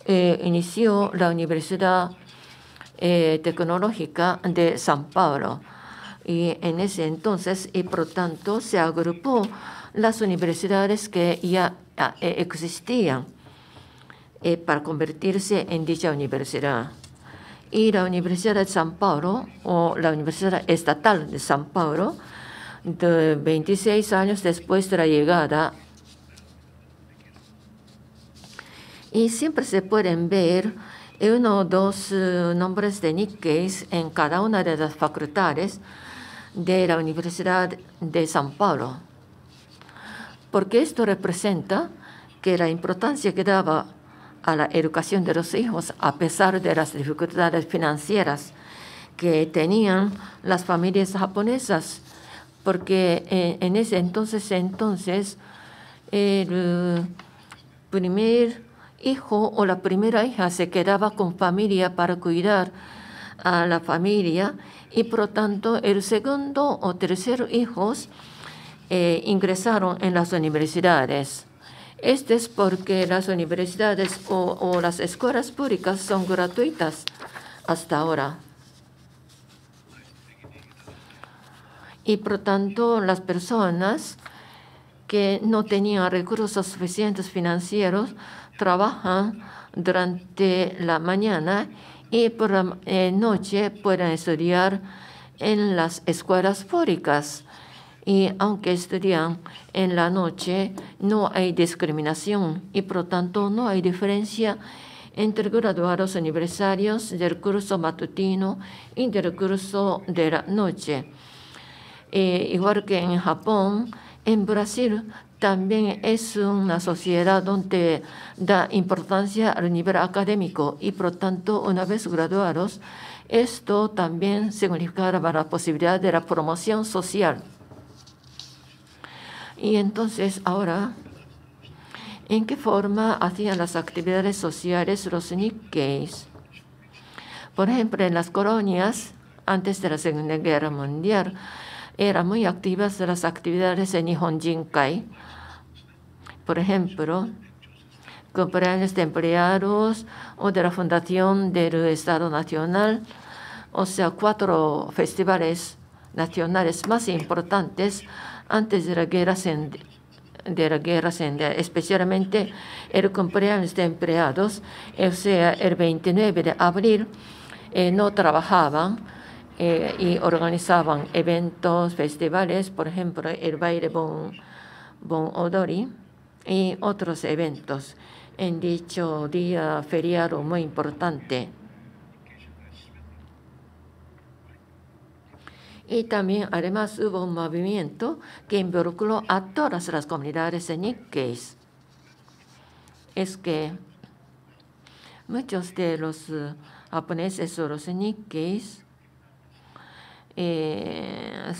S1: eh, inició la Universidad eh, Tecnológica de San Pablo y en ese entonces y por tanto se agrupó las universidades que ya eh, existían eh, para convertirse en dicha universidad. Y la Universidad de San Paulo o la Universidad Estatal de San Paulo, de 26 años después de la llegada y siempre se pueden ver uno o dos eh, nombres de Nikkeis en cada una de las facultades de la Universidad de San Pablo, porque esto representa que la importancia que daba a la educación de los hijos a pesar de las dificultades financieras que tenían las familias japonesas, porque eh, en ese entonces, entonces, el primer hijo o la primera hija se quedaba con familia para cuidar a la familia y por lo tanto el segundo o tercer hijos eh, ingresaron en las universidades. Esto es porque las universidades o, o las escuelas públicas son gratuitas hasta ahora. Y por lo tanto las personas que no tenían recursos suficientes financieros trabajan durante la mañana y por la eh, noche pueden estudiar en las escuelas fóricas Y aunque estudian en la noche, no hay discriminación y por lo tanto no hay diferencia entre graduados universitarios del curso matutino y del curso de la noche. Eh, igual que en Japón, en Brasil también es una sociedad donde da importancia al nivel académico y, por tanto, una vez graduados, esto también significaba la posibilidad de la promoción social. Y entonces ahora, ¿en qué forma hacían las actividades sociales los Nikkeis? Por ejemplo, en las colonias, antes de la Segunda Guerra Mundial, eran muy activas las actividades en Nihonjinkai por ejemplo, cumpleaños de empleados o de la Fundación del Estado Nacional, o sea, cuatro festivales nacionales más importantes antes de la guerra de la guerra especialmente el cumpleaños de empleados, o sea, el 29 de abril eh, no trabajaban eh, y organizaban eventos, festivales, por ejemplo, el baile Bon, bon Odori y otros eventos en dicho día feriado muy importante. Y también además hubo un movimiento que involucró a todas las comunidades de Es que muchos de los eh, japoneses o los Nikkeis eh,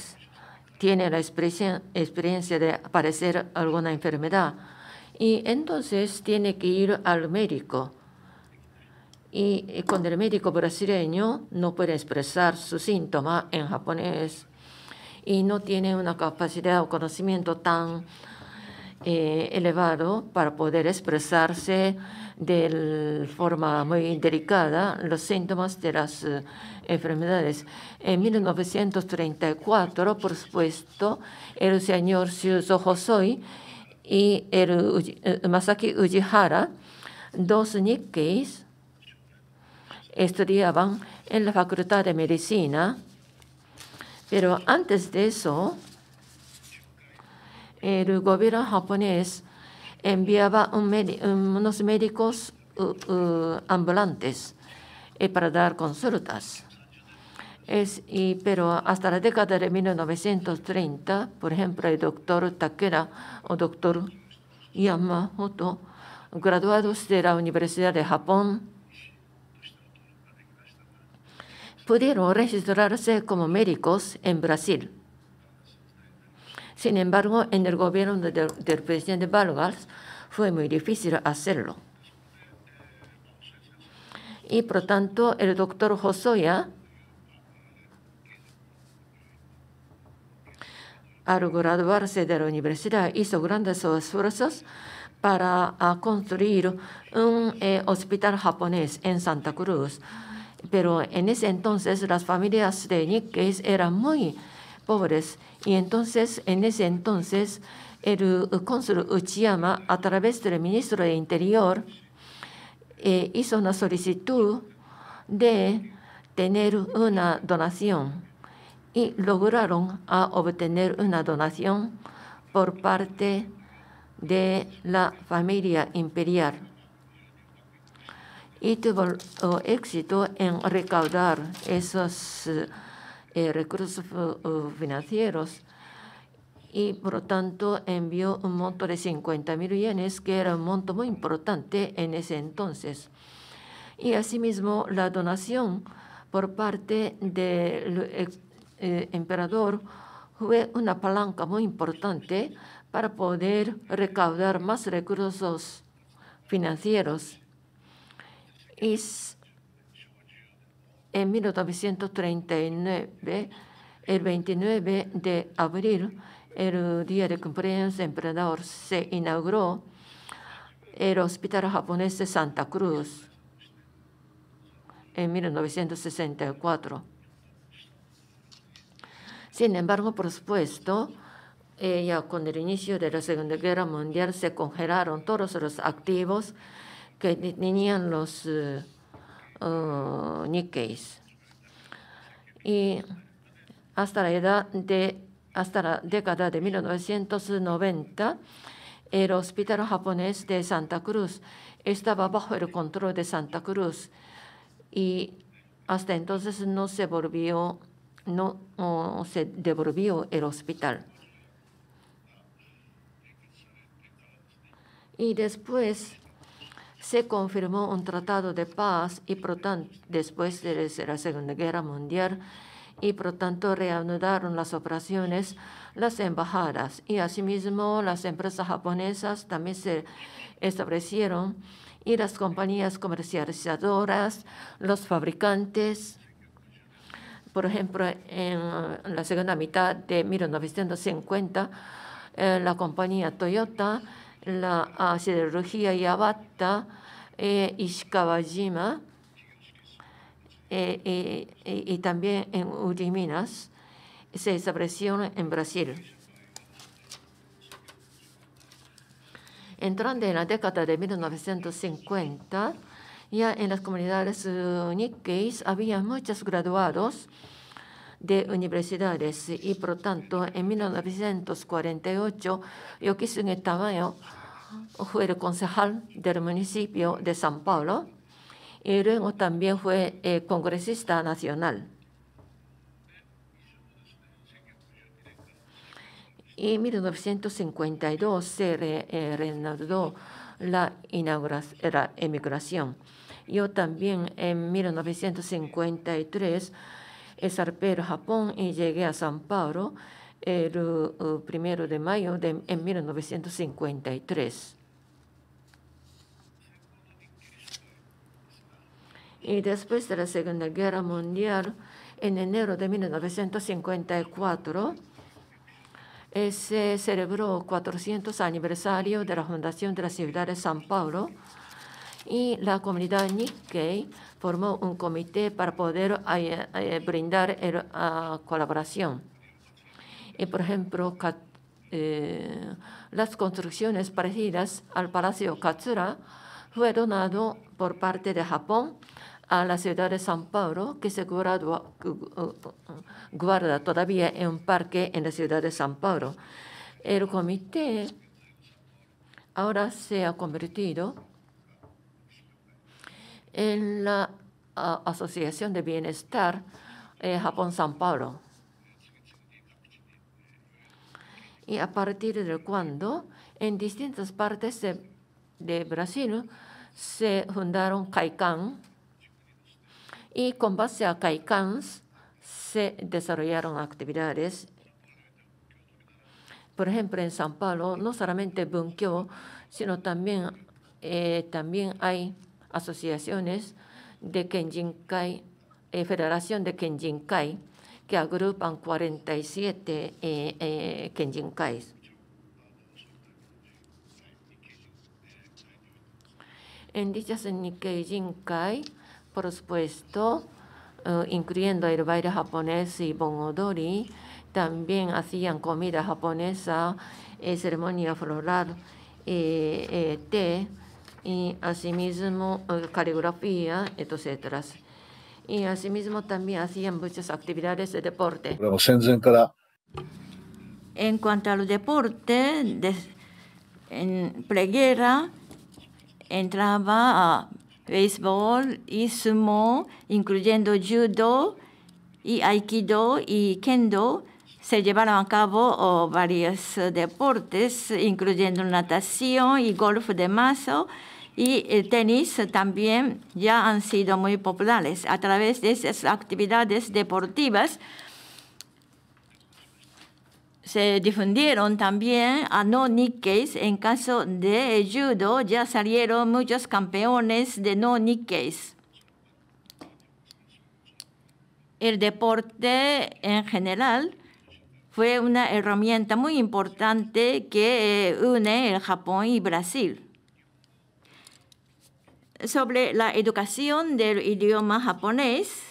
S1: tienen la experiencia de aparecer alguna enfermedad y entonces tiene que ir al médico. Y eh, con el médico brasileño no puede expresar su síntoma en japonés y no tiene una capacidad o conocimiento tan eh, elevado para poder expresarse de forma muy delicada los síntomas de las eh, enfermedades. En 1934, por supuesto, el señor Shuzo Hosoi y el Masaki Ujihara, dos nikkeis, estudiaban en la Facultad de Medicina, pero antes de eso, el gobierno japonés enviaba unos médicos ambulantes eh, para dar consultas. Es, y, pero hasta la década de 1930, por ejemplo, el doctor Takera o doctor Yamamoto, graduados de la Universidad de Japón, pudieron registrarse como médicos en Brasil. Sin embargo, en el gobierno del presidente Vargas fue muy difícil hacerlo. Y por tanto, el doctor Josoya al graduarse de la universidad, hizo grandes esfuerzos para ah, construir un eh, hospital japonés en Santa Cruz. Pero en ese entonces las familias de Nikkeis eran muy pobres y entonces en ese entonces el cónsul Uchiyama a través del ministro de Interior eh, hizo una solicitud de tener una donación y lograron ah, obtener una donación por parte de la familia imperial y tuvo oh, éxito en recaudar esos eh, recursos oh, oh, financieros y por lo tanto envió un monto de 50 mil yenes, que era un monto muy importante en ese entonces. Y asimismo la donación por parte de eh, emperador fue una palanca muy importante para poder recaudar más recursos financieros. Y en 1939, el 29 de abril, el día de cumpleaños del emperador, se inauguró el Hospital Japonés de Santa Cruz en 1964. Sin embargo, por supuesto, ya con el inicio de la Segunda Guerra Mundial se congelaron todos los activos que tenían los uh, Y hasta la edad de hasta la década de 1990, el hospital japonés de Santa Cruz estaba bajo el control de Santa Cruz y hasta entonces no se volvió no se devolvió el hospital. Y después se confirmó un tratado de paz y por tanto, después de la Segunda Guerra Mundial y por tanto reanudaron las operaciones las embajadas y asimismo las empresas japonesas también se establecieron y las compañías comercializadoras, los fabricantes por ejemplo, en la segunda mitad de 1950, eh, la compañía Toyota, la siderurgia Yabata, Ishikawajima eh, eh, y también en Uriminas se establecieron en Brasil. Entrando en la década de 1950, ya en las comunidades Nikkeis había muchos graduados de universidades y por tanto en 1948 Yokisuge tamaño fue el concejal del municipio de San Pablo y luego también fue eh, congresista nacional. Y en 1952 se eh, reanudó la emigración. Yo también en 1953 eh, zarpé a Japón y llegué a San Pablo el eh, primero de mayo de, 1953. Y después de la Segunda Guerra Mundial, en enero de 1954, eh, se celebró 400 aniversario de la fundación de la ciudad de San Pablo y la comunidad Nikkei formó un comité para poder eh, eh, brindar la ah, colaboración. Y, por ejemplo, eh, las construcciones parecidas al Palacio Katsura fue donado por parte de Japón a la ciudad de San Paulo, que se guarda, todavía en un parque en la ciudad de San Paulo. El comité ahora se ha convertido en la Asociación de Bienestar eh, Japón-San Pablo. Y a partir de cuando en distintas partes de, Brasil se fundaron CAICAN y con base a Kaikans se desarrollaron actividades por ejemplo, en San Pablo, no solamente Bunkyo, sino también, eh, también hay asociaciones de Kenjinkai, eh, Federación de Kenjinkai, que agrupan 47 eh, eh Kenjinkais. En dichas kai por supuesto, eh, incluyendo el baile japonés y bonodori, también hacían comida japonesa, ceremonia floral, té, y asimismo eh, caligrafía, etc. Y asimismo también hacían muchas actividades de deporte. En cuanto al
S3: deporte, deportes en pleguera entraba a béisbol y sumo, incluyendo judo y aikido y kendo se llevaron a cabo oh, varios eh, deportes, incluyendo natación y golf de mazo y tenis también ya han sido muy populares. A través de esas actividades deportivas se difundieron también a no Nikkeis. En caso de judo ya salieron muchos campeones de no Nikkeis. El deporte en general fue una herramienta muy importante que eh, une el Japón y Brasil. Sobre la educación del idioma japonés,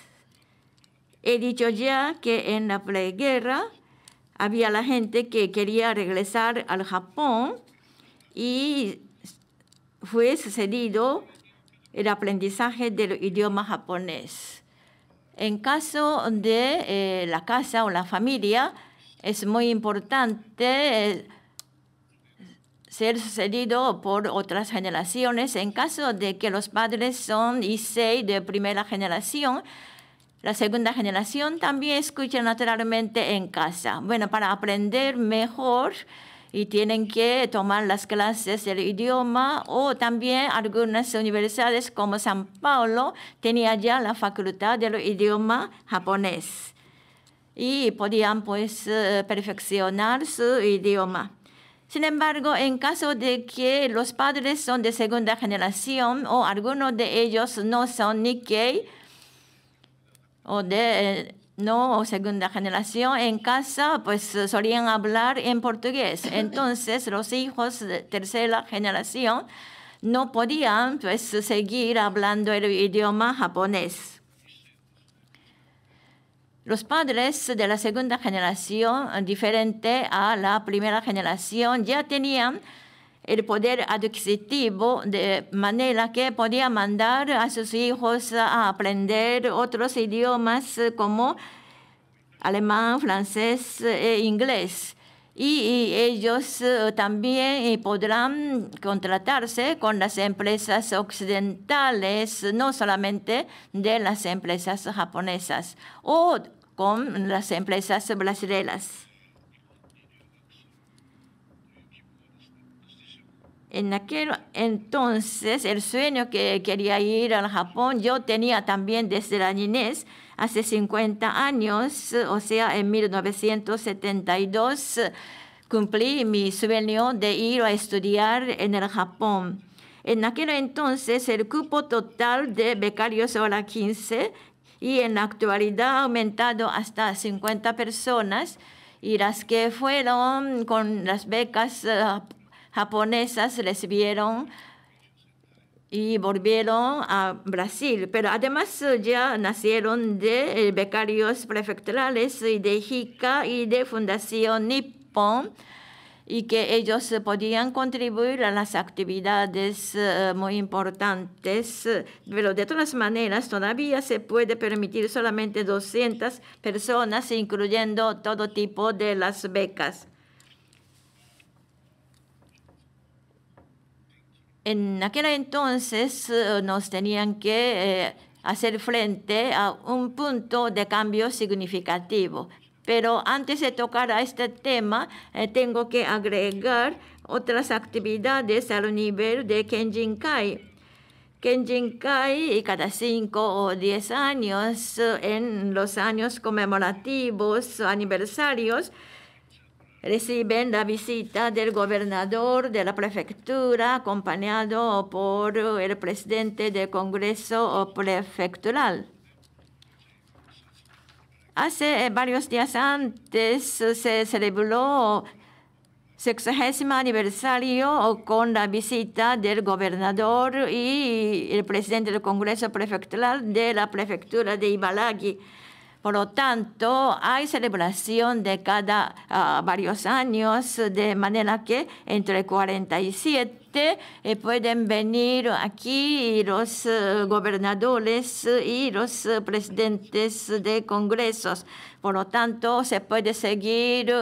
S3: he dicho ya que en la preguerra había la gente que quería regresar al Japón y fue sucedido el aprendizaje del idioma japonés. En caso de eh, la casa o la familia, es muy importante eh, ser sucedido por otras generaciones. En caso de que los padres son Issei de primera generación, la segunda generación también escucha naturalmente en casa. Bueno, para aprender mejor y tienen que tomar las clases del idioma o también algunas universidades como San Paulo tenía ya la facultad del idioma japonés y podían pues eh, perfeccionar su idioma. Sin embargo, en caso de que los padres son de segunda generación o algunos de ellos no son Nikkei o de eh, no segunda generación, en casa pues solían hablar en portugués. <laughs> Entonces los hijos de tercera generación no podían pues seguir hablando el idioma japonés los padres de la segunda generación, eh, diferente a la primera generación, ya tenían el poder adquisitivo de manera que podían mandar a sus hijos a aprender otros idiomas eh, como alemán, francés eh, e inglés. Y, ellos también podrán contratarse con las empresas occidentales, no solamente de las empresas japonesas. O con las empresas brasileñas. En aquel entonces, el sueño que quería ir al Japón, yo tenía también desde la niñez, hace 50 años, o sea, en 1972, cumplí mi sueño de ir a estudiar en el Japón. En aquel entonces, el cupo total de becarios era 15 y en la actualidad ha aumentado hasta 50 personas y las que fueron con las becas eh, japonesas recibieron y volvieron a Brasil. Pero además eh, ya nacieron de eh, becarios prefecturales y de JICA y de Fundación Nippon y que ellos podían contribuir a las actividades eh, muy importantes, eh, pero de todas maneras todavía se puede permitir solamente 200 personas, incluyendo todo tipo de las becas. En aquel entonces eh, nos tenían que hacer frente a un punto de cambio significativo pero antes de tocar a este tema, eh, tengo que agregar otras actividades al nivel de Kenjin Kai. Kenjin Kai cada cinco o diez años, eh, en los años conmemorativos, o aniversarios, reciben la visita del gobernador de la prefectura acompañado por el presidente del Congreso Prefectural. Hace eh, varios días antes eh, se celebró 60 aniversario con la visita del gobernador y el presidente del Congreso Prefectural de la Prefectura de Ibaraki. Por lo tanto, hay celebración de cada ah, varios años, de manera que entre 47 eh, pueden venir aquí los eh, gobernadores y los eh, presidentes de congresos. Por lo tanto, se puede seguir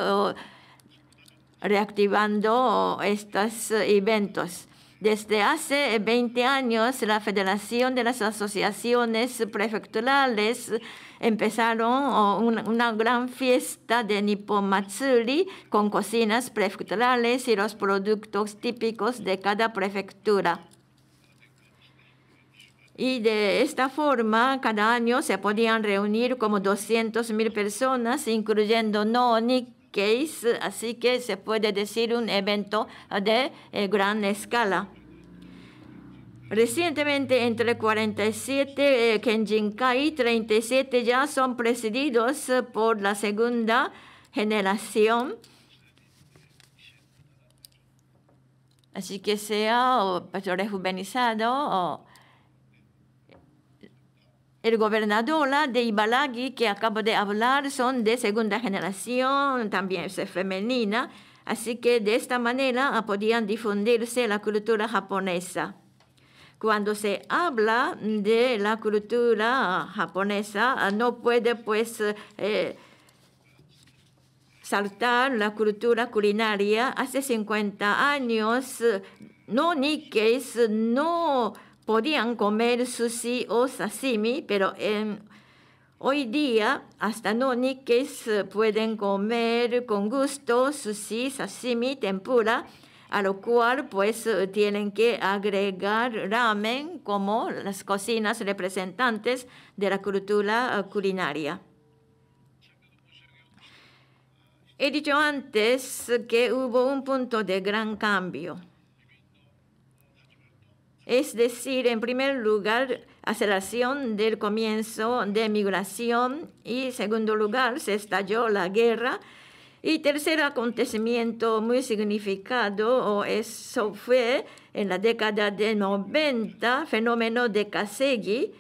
S3: reactivando estos eventos. Desde hace 20 años, la Federación de las Asociaciones Prefecturales empezaron una, gran fiesta de Nippon Matsuri con cocinas prefecturales y los productos típicos de cada prefectura. Y de esta forma, cada año se podían reunir como 200.000 personas, incluyendo no Nikkeis, así que se puede decir un evento de eh, gran escala. Recientemente, entre 47 Kenjinkai 37 ya son presididos eh, por la segunda generación. Así que sea o pues, rejuvenizado o el gobernador de Ibalagi que acabo de hablar son de segunda generación, también es femenina. Así que de esta manera ah, podían difundirse la cultura japonesa. Cuando se habla de la cultura japonesa, ah, no puede pues eh, saltar la cultura culinaria. Hace 50 años, no Nikkeis no podían comer sushi o sashimi, pero en Hoy día, hasta no nikkeis eh, pueden comer con gusto sushi, sashimi, tempura a lo cual pues eh, tienen que agregar ramen como las cocinas representantes de la cultura eh, culinaria. He dicho antes que hubo un punto de gran cambio. Es decir, en primer lugar, aceleración del comienzo de migración y, en segundo lugar, se estalló la guerra y tercer acontecimiento muy significado eso fue en la década de 90, fenómeno de Kasegi.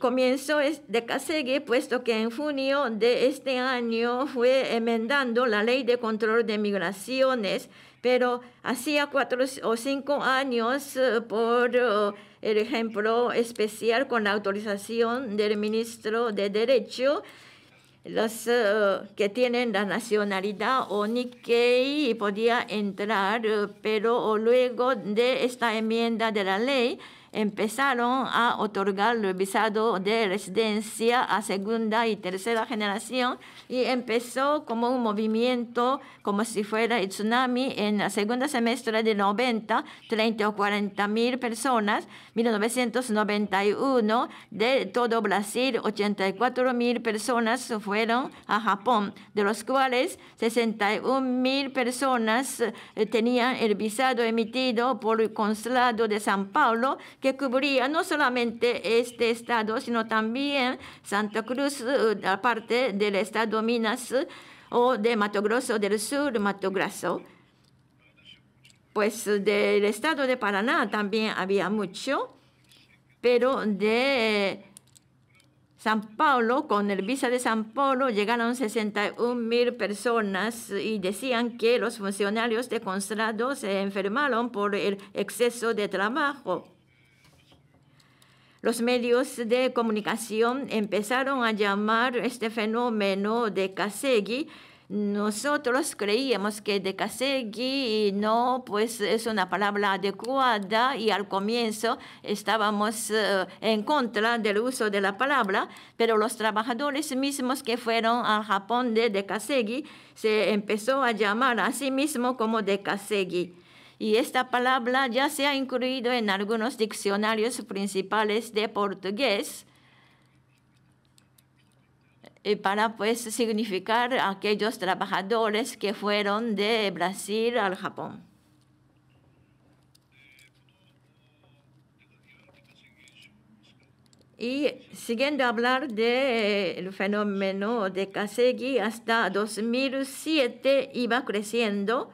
S3: Comenzó de Kasegi puesto que en junio de este año fue enmendando la ley de control de migraciones, pero hacía cuatro o cinco años eh, por eh, el ejemplo especial con la autorización del ministro de Derecho los eh, que tienen la nacionalidad o Nikkei podía entrar, eh, pero luego de esta enmienda de la ley, empezaron a otorgar el visado de residencia a segunda y tercera generación y empezó como un movimiento como si fuera el tsunami en la segunda semestre de 90, 30 o 40 mil personas, 1991 de todo Brasil, 84 mil personas fueron a Japón, de los cuales 61 mil personas eh, tenían el visado emitido por el consulado de San Paulo que cubría no solamente este estado, sino también Santa Cruz, eh, aparte del estado Minas eh, o de Mato Grosso del Sur, Mato Grosso. Pues eh, del estado de Paraná también había mucho, pero de San Paulo, con el visa de San Paulo, llegaron 61 mil personas y decían que los funcionarios de constrado se enfermaron por el exceso de trabajo los medios de comunicación empezaron a llamar este fenómeno de Kasegi. Nosotros creíamos que de Kasegi no, pues es una palabra adecuada y al comienzo estábamos eh, en contra del uso de la palabra, pero los trabajadores mismos que fueron al Japón de Kasegi se empezó a llamar a sí mismo como de Kasegi y esta palabra ya se ha incluido en algunos diccionarios principales de portugués eh, para pues significar aquellos trabajadores que fueron de Brasil al Japón. Y siguiendo a hablar del eh, fenómeno de Kasegi, hasta 2007 iba creciendo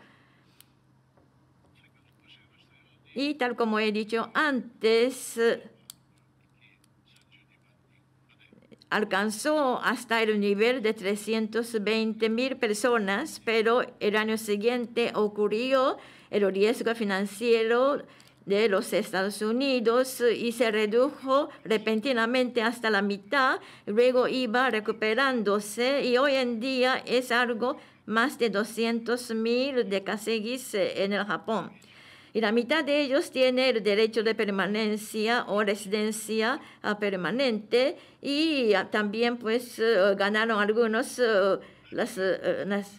S3: Y tal como he dicho antes, eh, alcanzó hasta el nivel de 320 mil personas, pero el año siguiente ocurrió el riesgo financiero de los Estados Unidos y se redujo repentinamente hasta la mitad, luego iba recuperándose y hoy en día es algo más de 200 mil de caseguis en el Japón y la mitad de ellos tiene el derecho de permanencia o residencia ah, permanente y ah, también pues eh, ganaron algunos eh, eh, las,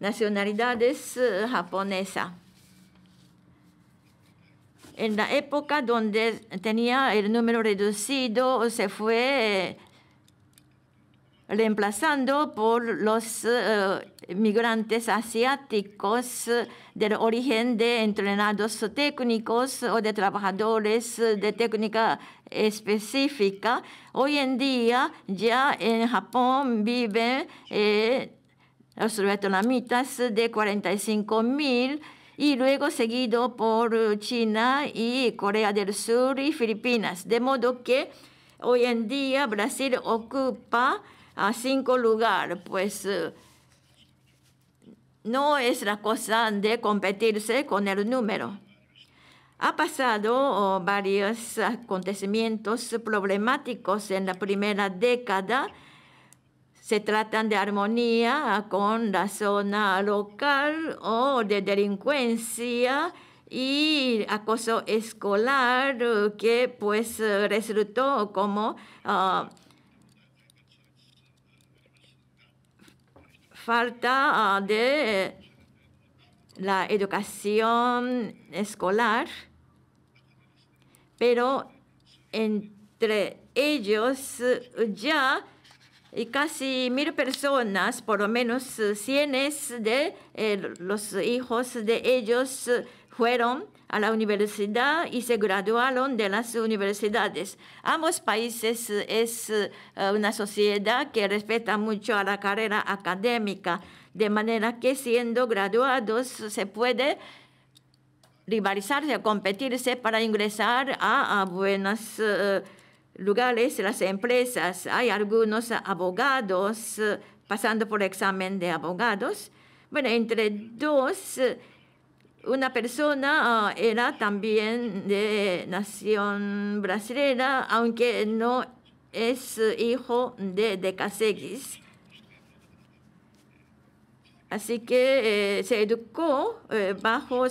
S3: nacionalidades japonesas. En la época donde tenía el número reducido se fue reemplazando por los eh, migrantes asiáticos eh, del origen de entrenados técnicos o de trabajadores eh, de técnica específica. Hoy en día ya en Japón viven los vietnamitas de 45 mil y luego seguido por China y Corea del Sur y Filipinas. De modo que hoy en día Brasil ocupa a cinco lugares, pues eh, no es la cosa de competirse con el número. Ha pasado oh, varios acontecimientos problemáticos en la primera década. Se tratan de armonía con la zona local o oh, de delincuencia y acoso escolar eh, que pues eh, resultó como ah, falta ah, de eh, la educación escolar, pero entre ellos eh, ya casi mil personas, por lo menos cienes de eh, los hijos de ellos fueron a la universidad y se graduaron de las universidades. Ambos países es eh, una sociedad que respeta mucho a la carrera académica, de manera que siendo graduados se puede rivalizarse, competirse para ingresar a, buenos eh, lugares, las empresas. Hay algunos abogados eh, pasando por examen de abogados. Bueno, entre dos, una persona ah, era también de nación brasileña, aunque no es hijo de, de Caseguis. Así que eh, se educó eh, bajo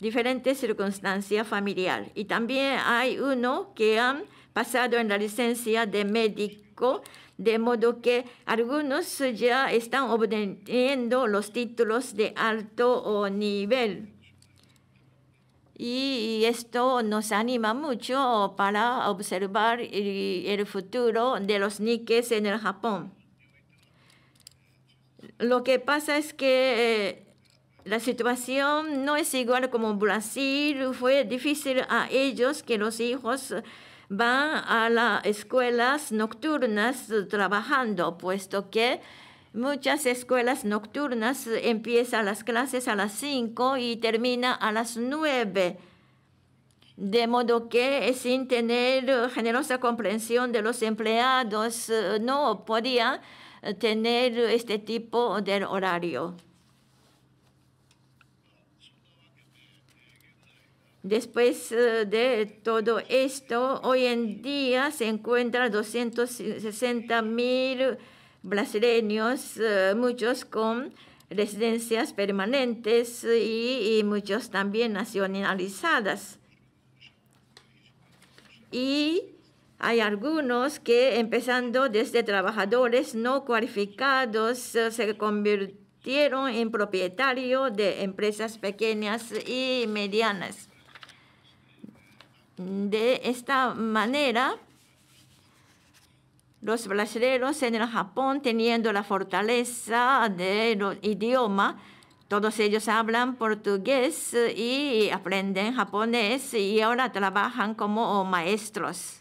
S3: diferentes circunstancias familiares. Y también hay uno que ha pasado en la licencia de médico de modo que algunos ya están obteniendo los títulos de alto nivel. Y esto nos anima mucho para observar el futuro de los niques en el Japón. Lo que pasa es que eh, la situación no es igual como Brasil. Fue difícil a ellos que los hijos van a las escuelas nocturnas eh, trabajando, puesto que muchas escuelas nocturnas eh, empiezan las clases a las 5 y termina a las 9. De modo que eh, sin tener generosa comprensión de los empleados, no podía tener este tipo de horario. Después eh, de todo esto, hoy en día se encuentran 260 mil brasileños, eh, muchos con residencias permanentes y, y muchos también nacionalizadas. Y hay algunos que, empezando desde trabajadores no cualificados, eh, se convirtieron en propietarios de empresas pequeñas y medianas. De esta manera, los brasileños en el Japón, teniendo la fortaleza del idioma, todos ellos hablan portugués y aprenden japonés y ahora trabajan como maestros.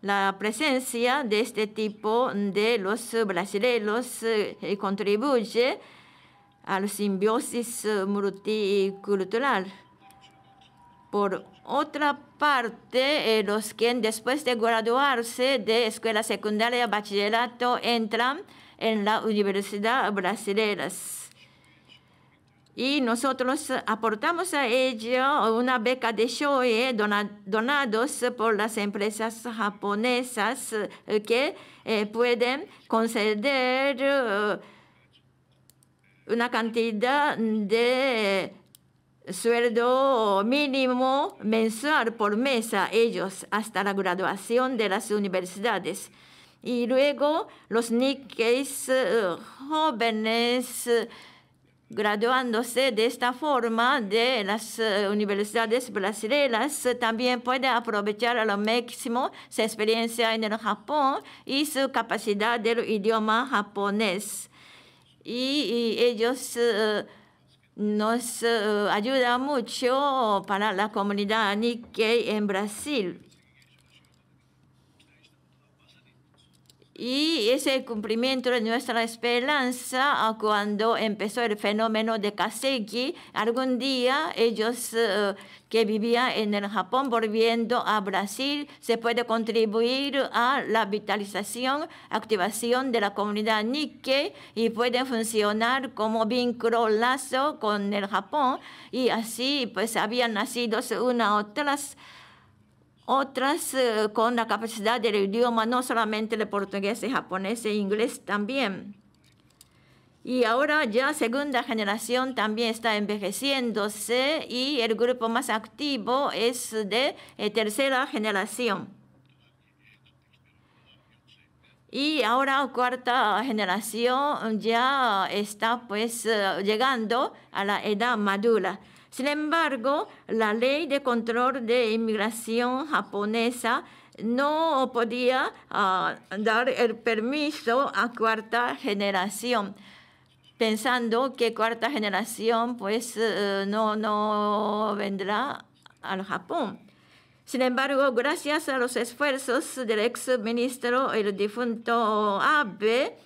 S3: La presencia de este tipo de los brasileños eh, contribuye a la simbiosis multicultural. Por otra parte, eh, los que después de graduarse de escuela secundaria, bachillerato, entran en la universidad brasileña. Y nosotros aportamos a ello una beca de Shoei eh, donados por las empresas japonesas eh, que pueden conceder una cantidad de sueldo mínimo mensual por mes ellos hasta la graduación de las universidades. Y luego los Nikkeis eh, jóvenes eh, graduándose de esta forma de las eh, universidades brasileñas también pueden aprovechar a lo máximo su experiencia en el Japón y su capacidad del idioma japonés. Y, ellos nos eh, ayuda mucho para la comunidad Nikkei en Brasil. Y ese cumplimiento de nuestra esperanza ah, cuando empezó el fenómeno de Kaseki, algún día ellos eh, que vivían en el Japón volviendo a Brasil, se puede contribuir a la vitalización, activación de la comunidad Nikkei y pueden funcionar como vínculo lazo con el Japón. Y así pues habían nacido una otras otras eh, con la capacidad del idioma, no solamente el portugués, el japonés e inglés también. Y ahora ya segunda generación también está envejeciéndose y el grupo más activo es de eh, tercera generación. Y ahora cuarta generación ya está pues eh, llegando a la edad madura. Sin embargo, la ley de control de inmigración japonesa no podía ah, dar el permiso a cuarta generación, pensando que cuarta generación pues eh, no, no vendrá al Japón. Sin embargo, gracias a los esfuerzos del ex ministro, el difunto Abe,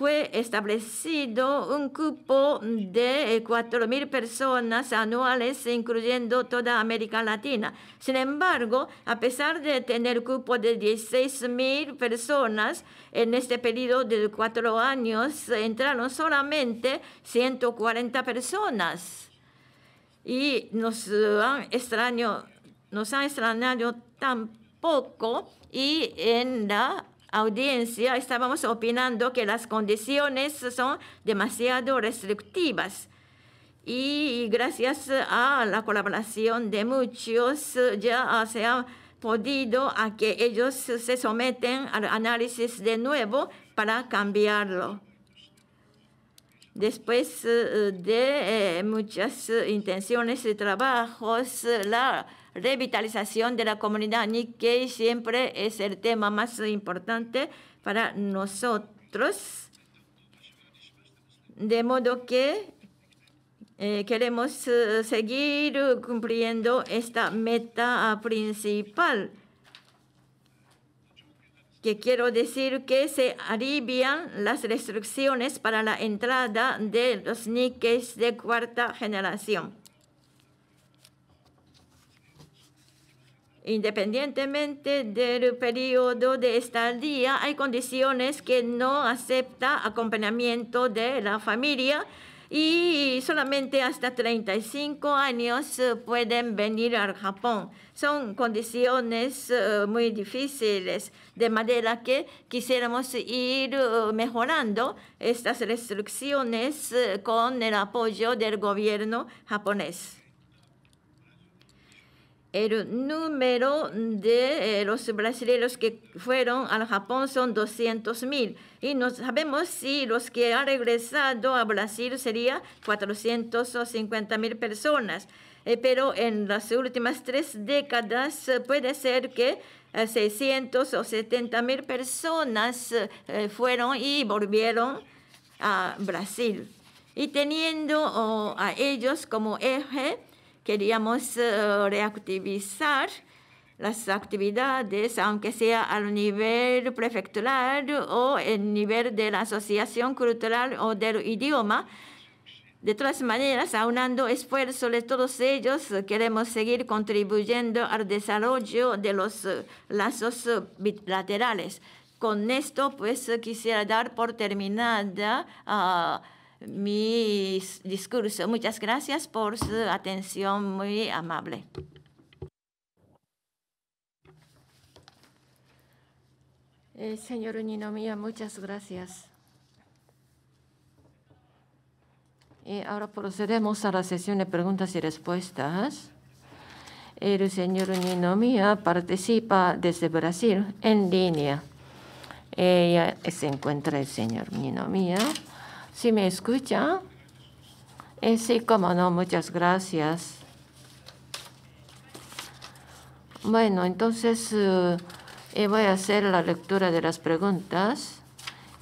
S3: fue establecido un cupo de 4.000 eh, personas anuales, incluyendo toda América Latina. Sin embargo, a pesar de tener cupo de 16.000 personas, en este periodo de cuatro años entraron solamente 140 personas. Y nos han extraño, nos han extrañado tan poco y en la audiencia estábamos opinando que las condiciones son demasiado restrictivas. Y gracias a la colaboración de muchos ya se ha podido a que ellos se someten al análisis de nuevo para cambiarlo. Después eh, de eh, muchas intenciones y trabajos, la revitalización de la comunidad Nikkei siempre es el tema más importante para nosotros. De modo que eh, queremos eh, seguir cumpliendo esta meta principal que quiero decir que se alivian las restricciones para la entrada de los Nikkei de cuarta generación. Independientemente del periodo de estadía, hay condiciones que no acepta acompañamiento de la familia y solamente hasta 35 años eh, pueden venir al Japón. Son condiciones eh, muy difíciles, de manera que quisiéramos ir eh, mejorando estas restricciones con el apoyo del gobierno japonés. El número de eh, los brasileños que fueron al Japón son 200.000 y no sabemos si los que han regresado a Brasil sería 450.000 personas. Eh, pero en las últimas tres décadas eh, puede ser que 600 o 70.000 personas fueron y volvieron a Brasil. Y teniendo oh, a ellos como eje, queríamos eh, reactivizar las actividades, aunque sea al nivel prefectural o el nivel de la asociación cultural o del idioma. De todas maneras, aunando esfuerzos de todos ellos, queremos seguir contribuyendo al desarrollo de los eh, lazos bilaterales. Con esto, pues quisiera dar por terminada. Ah, mi discurso. Muchas gracias por su atención muy amable.
S1: Eh, señor Mía, muchas gracias. Y eh, ahora procedemos a la sesión de preguntas y respuestas. El señor Ninomiya participa desde Brasil en línea. Ella se encuentra el señor Ninomiya. Si me escucha? Eh, sí, como no, muchas gracias. Bueno, entonces eh, eh, voy a hacer la lectura de las preguntas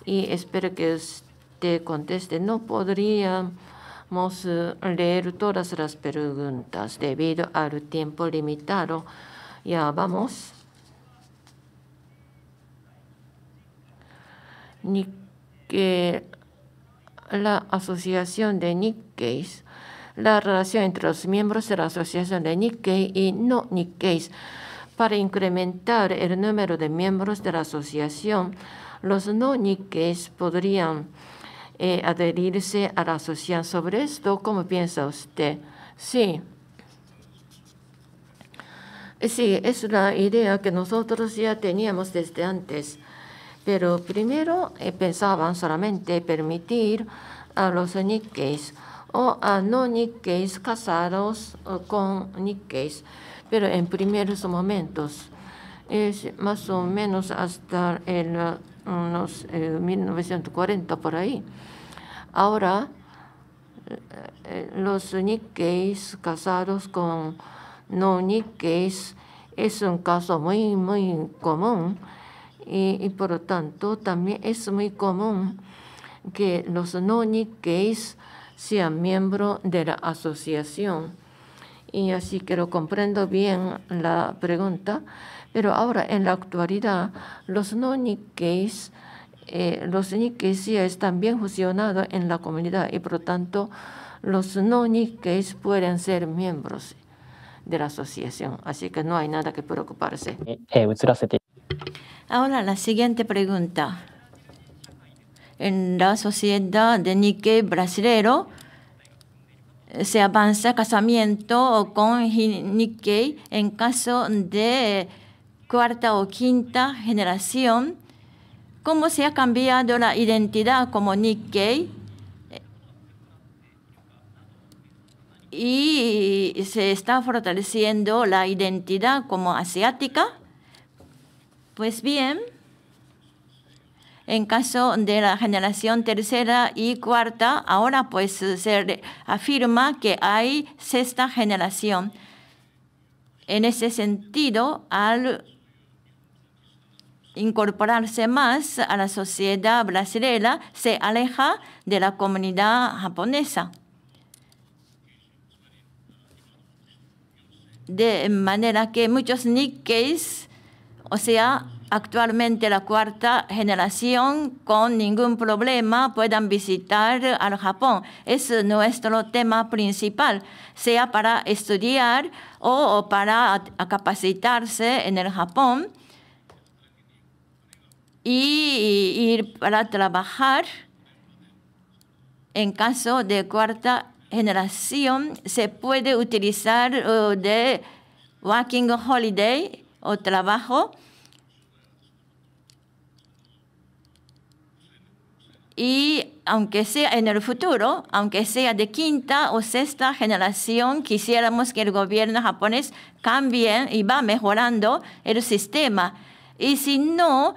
S1: y espero que usted conteste. No podríamos leer todas las preguntas debido al tiempo limitado. Ya vamos. Ni que la Asociación de Nikkei, la relación entre los miembros de la Asociación de Nikkei y no Nikkei. Para incrementar el número de miembros de la asociación, los no Nikkei podrían eh, adherirse a la asociación. Sobre esto, ¿cómo piensa usted? Sí. Sí, es la idea que nosotros ya teníamos desde antes pero primero eh, pensaban solamente permitir a los Nikkeis o a no Nikkeis casados eh, con Nikkeis, pero en primeros momentos, es más o menos hasta el, 1940 eh, por ahí. Ahora, los Nikkeis casados con no Nikkeis es un caso muy, muy común y, por lo tanto también es muy común que los no Nikkeis sean miembros de la asociación. Y así que lo comprendo bien la pregunta, pero ahora en la actualidad los no Nikkeis eh, los Nikkeis están bien fusionados en la comunidad y por lo tanto los no Nikkeis pueden ser miembros de la asociación. Así que no hay nada que preocuparse. Eh, eh, Ahora la siguiente
S3: pregunta. En la sociedad de Nikkei brasilero se avanza casamiento con Nikkei en caso de cuarta o quinta generación. ¿Cómo se ha cambiado la identidad como Nikkei? Y se está fortaleciendo la identidad como asiática. Pues bien, en caso de la generación tercera y cuarta, ahora pues eh, se afirma que hay sexta generación. En ese sentido, al incorporarse más a la sociedad brasileña, se aleja de la comunidad japonesa. De manera que muchos nikkeis o sea, actualmente la cuarta generación con ningún problema puedan visitar al Japón. Es nuestro tema principal, sea para estudiar o para capacitarse en el Japón y ir para trabajar. En caso de cuarta generación, se puede utilizar uh, de Working Holiday o trabajo y aunque sea en el futuro, aunque sea de quinta o sexta generación, quisiéramos que el gobierno japonés cambie y va mejorando el sistema. Y si no,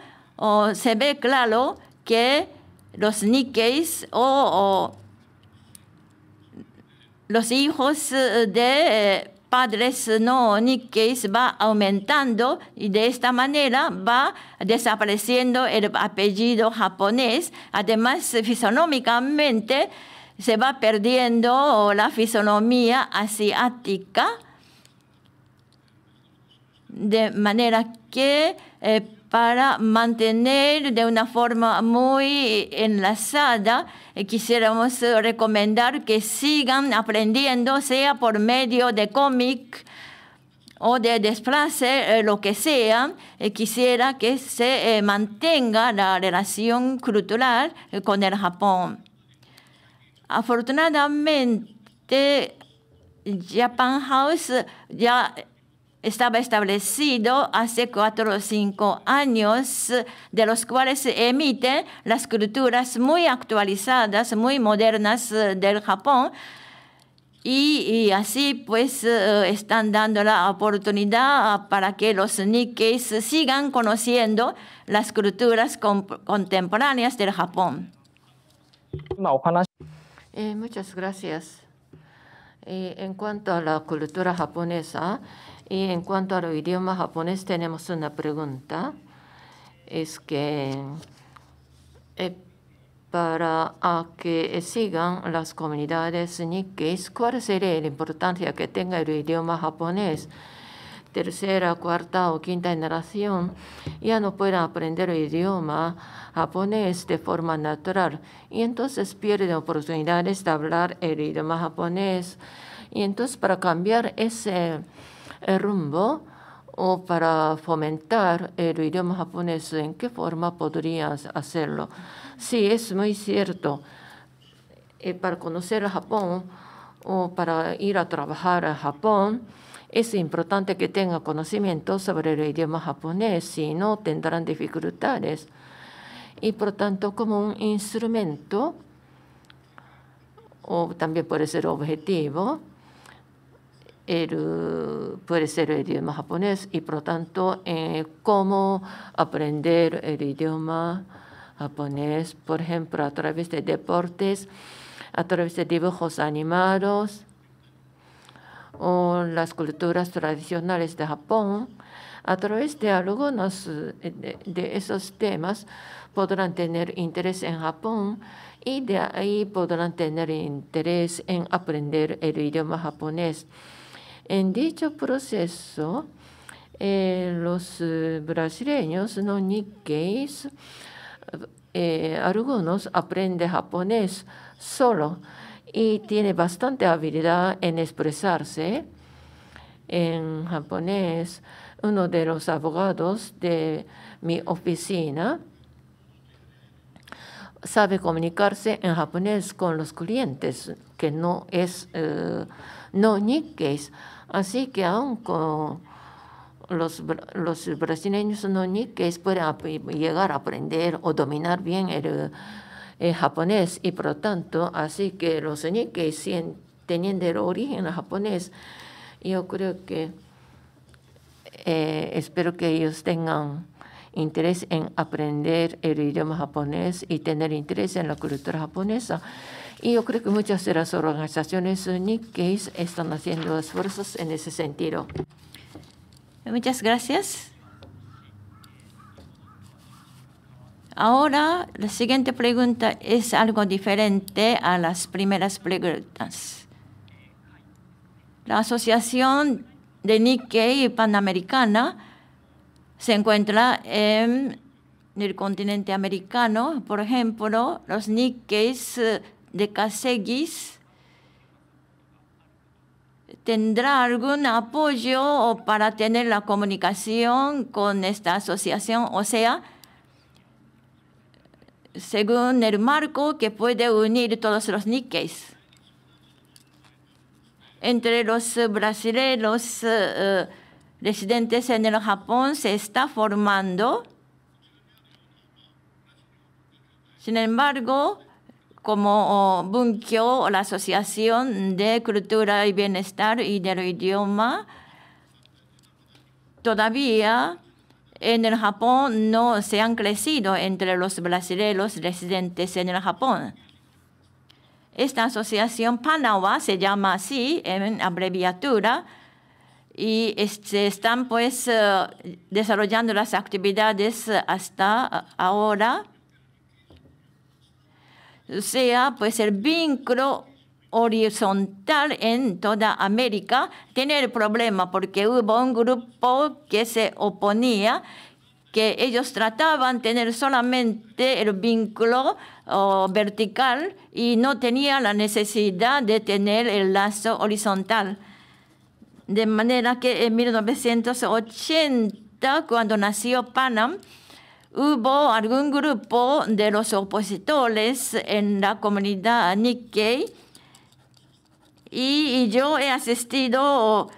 S3: se ve claro que los Nikkeis o, los hijos eh, de eh, padres no niqueis va aumentando y de esta manera va desapareciendo el apellido japonés. Además, fisonómicamente se va perdiendo la fisonomía asiática, de manera que eh, para mantener de una forma muy enlazada. Eh, quisiéramos eh, recomendar que sigan aprendiendo, sea por medio de cómic o de desplace, eh, lo que sea. Quisiera que se mantenga la relación cultural con el Japón. Afortunadamente, Japan House ya estaba establecido hace cuatro o cinco años, de los cuales se emiten las culturas muy actualizadas, muy modernas eh, del Japón. Y, así pues eh, están dando la oportunidad para que los Nikkeis sigan conociendo las culturas contemporáneas del Japón.
S1: Eh, muchas gracias. en cuanto a la cultura japonesa, y en cuanto al idioma japonés, tenemos una pregunta. Es que eh, para que sigan las comunidades Nikkeis ¿cuál sería la importancia que tenga el idioma japonés? tercera, cuarta o quinta generación ya no pueden aprender el idioma japonés de forma natural y entonces pierden oportunidades de hablar el idioma japonés. Y entonces para cambiar ese ...el rumbo o para fomentar el idioma japonés, ¿en qué forma podrías hacerlo? Sí, es muy cierto. Eh, para conocer a Japón o para ir a trabajar a Japón, es importante que tenga conocimiento sobre el idioma japonés, si no tendrán dificultades. Y por tanto, como un instrumento, o también puede ser objetivo, el, puede ser el idioma japonés y por lo tanto eh, cómo aprender el idioma japonés, por ejemplo, a través de deportes, a través de dibujos animados o las culturas tradicionales de Japón, a través de algunos eh, de esos temas podrán tener interés en Japón y de ahí podrán tener interés en aprender el idioma japonés. En dicho proceso, eh, los eh, brasileños, no Nikkeis, eh, algunos aprenden japonés solo y tiene bastante habilidad en expresarse en japonés. Uno de los abogados de mi oficina sabe comunicarse en japonés con los clientes, que no es no Nikkeis Así que aún con los, brasileños no niques pueden llegar a aprender o dominar bien el, japonés y por lo tanto, así que los que teniendo el origen japonés, yo creo que eh, espero que ellos tengan interés en aprender el idioma japonés y tener interés en la cultura japonesa. Y yo creo que muchas de las organizaciones Nikkeis están haciendo esfuerzos en ese sentido. Muchas gracias.
S3: Ahora la siguiente pregunta es algo diferente a las primeras preguntas. La Asociación de Nikkei Panamericana se encuentra en el continente americano. Por ejemplo, los Nikkeis de Caseguis tendrá algún apoyo para tener la comunicación con esta asociación, o sea, según el marco que puede unir todos los niques. Entre los brasileños eh, eh, residentes en el Japón se está formando. Sin embargo, como Bunkyo, la Asociación de Cultura y Bienestar y del Idioma, todavía en el Japón no se han crecido entre los brasileños residentes en el Japón. Esta asociación Panawa se llama así en abreviatura y se este, están pues eh, desarrollando las actividades hasta ahora sea pues el vínculo horizontal en toda América, el problema porque hubo un grupo que se oponía que ellos trataban tener solamente el vínculo vertical y no tenía la necesidad de tener el lazo horizontal. De manera que en 1980, cuando nació Panam, hubo algún grupo de los opositores en la comunidad Nikkei y yo he asistido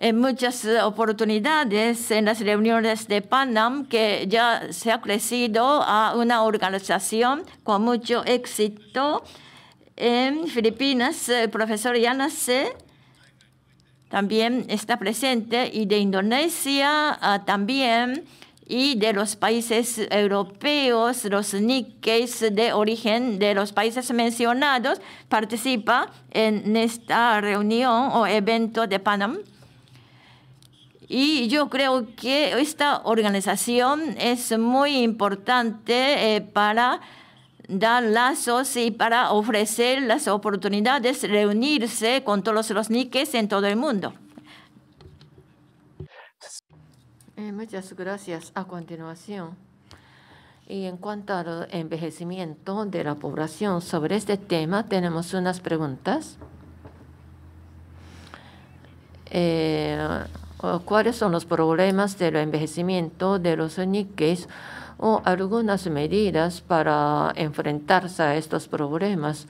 S3: en muchas oportunidades en las reuniones de Panam que ya se ha crecido a una organización con mucho éxito. En Filipinas, el profesor Yanase también está presente y de Indonesia ah, también y de los países europeos, los Nikkeis de origen de los países mencionados participa en esta reunión o evento de Panam. Y yo creo que esta organización es muy importante eh, para dar lazos y para ofrecer las oportunidades, de reunirse con todos los níqueis en todo el mundo.
S1: Eh, muchas gracias. A continuación, y en cuanto al envejecimiento de la población, sobre este tema tenemos unas preguntas. Eh, ¿Cuáles son los problemas del envejecimiento de los niques o algunas medidas para enfrentarse a estos problemas?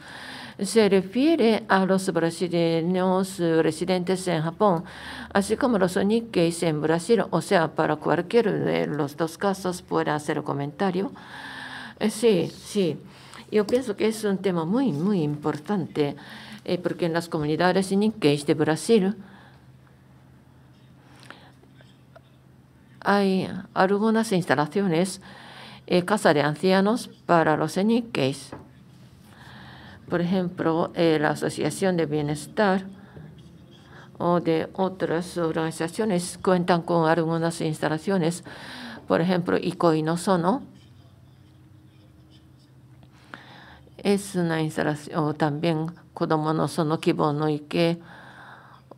S1: se refiere a los brasileños eh, residentes en Japón, así como los Nikkeis en Brasil, o sea, para cualquiera de los dos casos pueda hacer comentario. Eh, sí, sí. Yo pienso que es un tema muy, muy importante, eh, porque en las comunidades Nikkeis de Brasil hay algunas instalaciones, casa de ancianos para los Nikkeis por ejemplo, eh, la Asociación de Bienestar o de otras organizaciones cuentan con algunas instalaciones, por ejemplo, Ikoi Sono. Es una instalación, o también Kodomo no Sono Ike,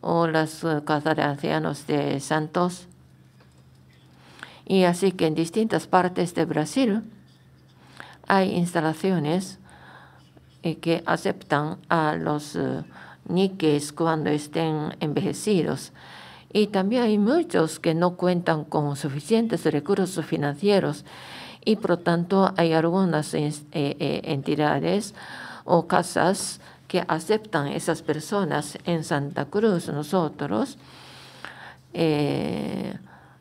S1: o las casas de ancianos de Santos. Y así que en distintas partes de Brasil hay instalaciones que aceptan a los niques eh, cuando estén envejecidos. Y también hay muchos que no cuentan con suficientes recursos financieros y por lo tanto hay algunas eh, eh, entidades o casas que aceptan esas personas en Santa Cruz. Nosotros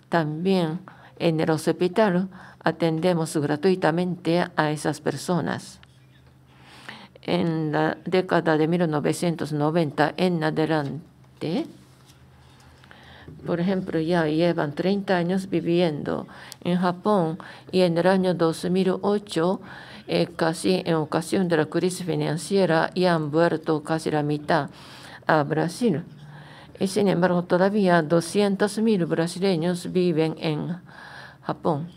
S1: también en el hospital atendemos gratuitamente a esas personas en la década de 1990 en adelante, por ejemplo, ya llevan 30 años viviendo en Japón y en el año 2008, eh, casi en ocasión de la crisis financiera, ya han vuelto casi la mitad a Brasil. Y sin embargo, todavía 200.000 brasileños viven en Japón.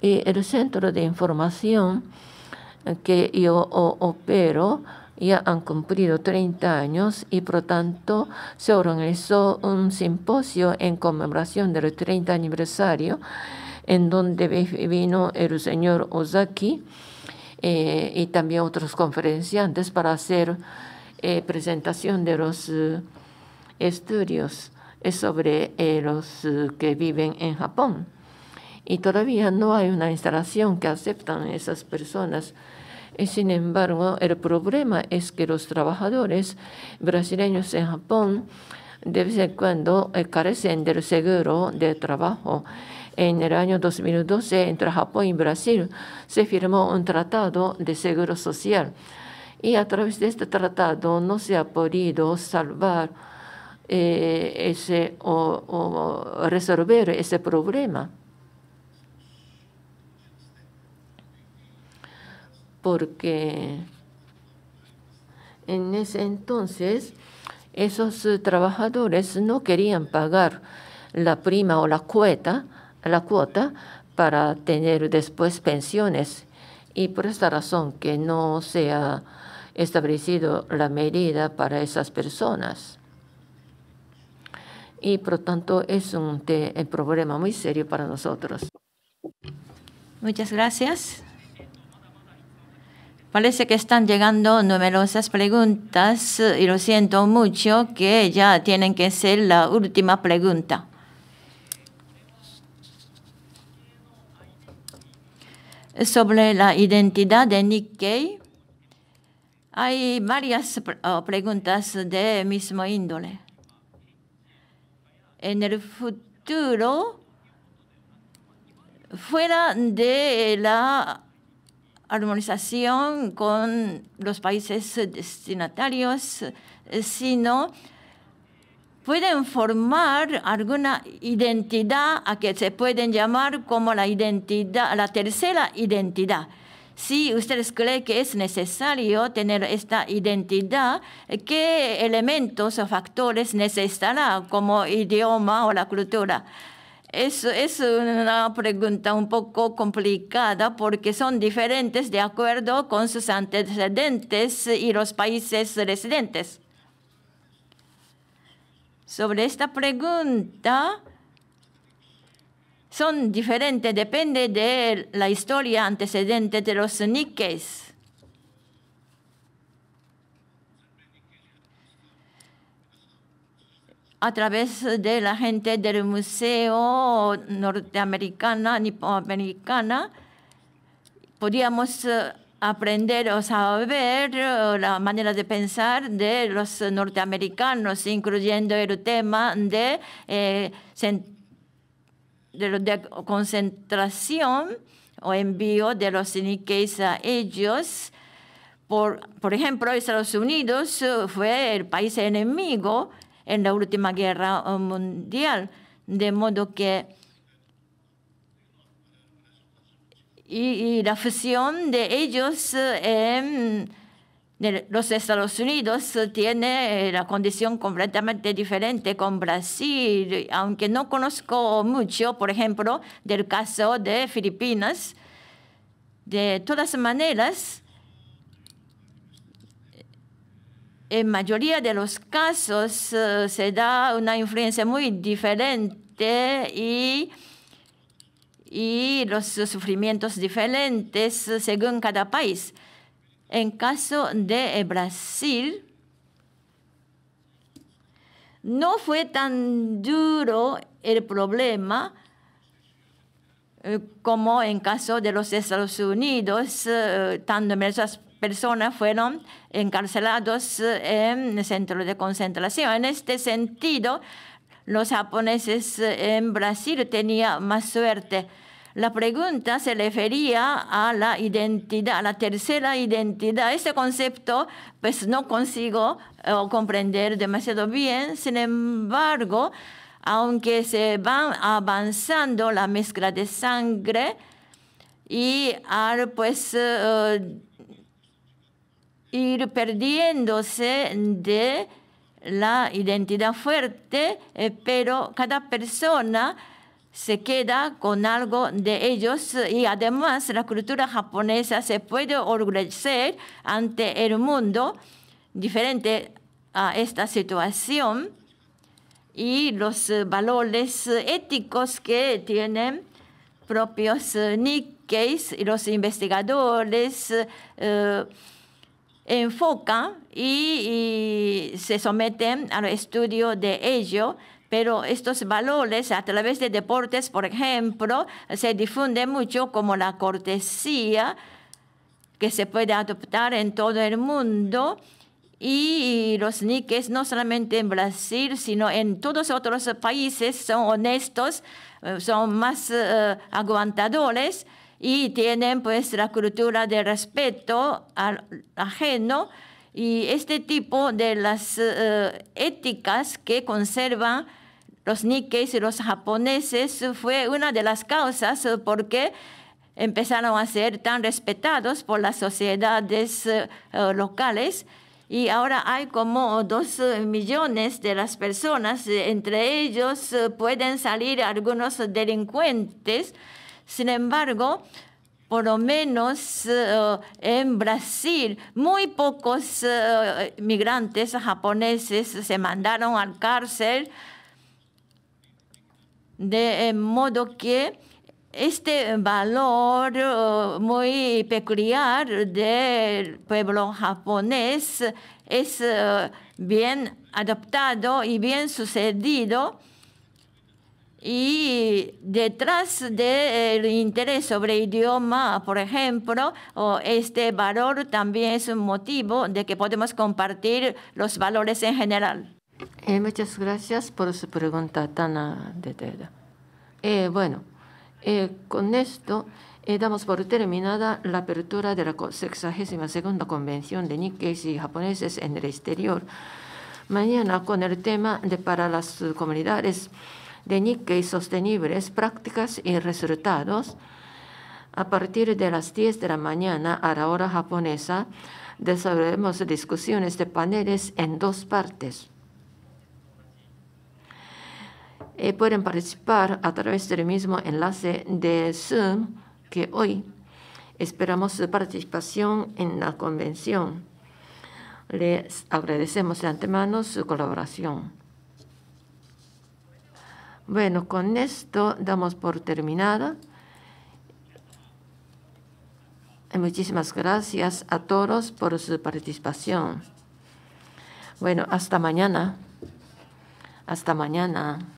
S1: Y el Centro de Información que yo opero ya han cumplido 30 años y por tanto se organizó un simposio en conmemoración del 30 aniversario en donde vino el señor Ozaki eh, y también otros conferenciantes para hacer eh, presentación de los eh, estudios sobre los que viven en Japón. Y todavía no hay una instalación que aceptan esas personas sin embargo, el problema es que los trabajadores brasileños en Japón de vez en cuando eh, carecen del seguro de trabajo. En el año 2012, entre Japón y Brasil, se firmó un tratado de seguro social y a través de este tratado no se ha podido salvar eh, ese, o resolver ese problema. porque en ese entonces esos eh, trabajadores no querían pagar la prima o la cuota, la cuota para tener después pensiones y por esta razón que no se ha establecido la medida para esas personas. Y por lo tanto es un problema muy serio para nosotros. Muchas gracias. Parece que están
S3: llegando numerosas preguntas eh, y lo siento mucho que ya tienen que ser la última pregunta. Sobre la identidad de Nikkei, hay varias preguntas de mismo índole. En el futuro, fuera de la armonización con los países destinatarios, eh, sino pueden formar alguna identidad a que se pueden llamar como la identidad, la tercera identidad. Si ustedes creen que es necesario tener esta identidad, ¿qué elementos o factores necesitará como idioma o la cultura? Es, es una pregunta un poco complicada porque son diferentes de acuerdo con sus antecedentes y los países residentes. Sobre esta pregunta, son diferentes, depende de la historia antecedente de los niques. a través de la gente del Museo Norteamericana, Nipoamericana, podíamos eh, aprender o saber eh, la manera de pensar de los norteamericanos, incluyendo el tema de, eh, de, concentración o envío de los niqueis a ellos. por ejemplo, Estados Unidos fue el país enemigo en la última guerra eh, mundial. De modo que y, la fusión de ellos eh, en los Estados Unidos eh, tiene la condición completamente diferente con Brasil, aunque no conozco mucho, por ejemplo, del caso de Filipinas. De todas maneras, en mayoría de los casos eh, se da una influencia muy diferente y, y los sufrimientos diferentes según cada país. En caso de Brasil, no fue tan duro el problema eh, como en caso de los Estados Unidos, eh, tan numerosas personas fueron encarcelados eh, en centros de concentración. En este sentido, los japoneses eh, en Brasil tenían más suerte. La pregunta se refería a la identidad, a la tercera identidad. Este concepto, pues no consigo eh, comprender demasiado bien. Sin embargo, aunque se va avanzando la mezcla de sangre y al pues ir perdiéndose de la identidad fuerte, eh, pero cada persona se queda con algo de ellos y además la cultura japonesa se puede orgullecer ante el mundo diferente a esta situación y los valores éticos que tienen propios eh, Nikkeis y los investigadores. Eh, enfoca y, se someten al estudio de ello pero estos valores a través de deportes, por ejemplo, se difunden mucho como la cortesía que se puede adoptar en todo el mundo. Y los niques, no solamente en Brasil, sino en todos otros países, son honestos, eh, son más eh, aguantadores y tienen pues la cultura de respeto al ajeno y este tipo de las eh, éticas que conservan los nikkeis y los japoneses fue una de las causas porque empezaron a ser tan respetados por las sociedades eh, locales y ahora hay como dos millones de las personas, eh, entre ellos pueden salir algunos delincuentes sin embargo, por lo menos eh, en Brasil, muy pocos eh, migrantes japoneses se mandaron al cárcel, de modo que este valor eh, muy peculiar del pueblo japonés es bien adoptado y bien sucedido y detrás del interés sobre idioma, por ejemplo, este valor también es un motivo de que podemos compartir los valores en general.
S1: Eh, muchas gracias por su pregunta tan ah, detallada. Eh, bueno, eh, con esto eh, damos por terminada la apertura de la 62 Convención de Nikkeis y Japoneses en el Exterior. Mañana con el tema de para las comunidades de Nikkei sostenibles, prácticas y resultados, a partir de las 10 de la mañana a la hora japonesa, Desarrollaremos discusiones de paneles en dos partes. Eh, pueden participar a través del mismo enlace de Zoom que hoy. Esperamos su participación en la convención. Les agradecemos de antemano su colaboración. Bueno, con esto damos por terminada. Muchísimas gracias a todos por su participación. Bueno, hasta mañana. Hasta mañana.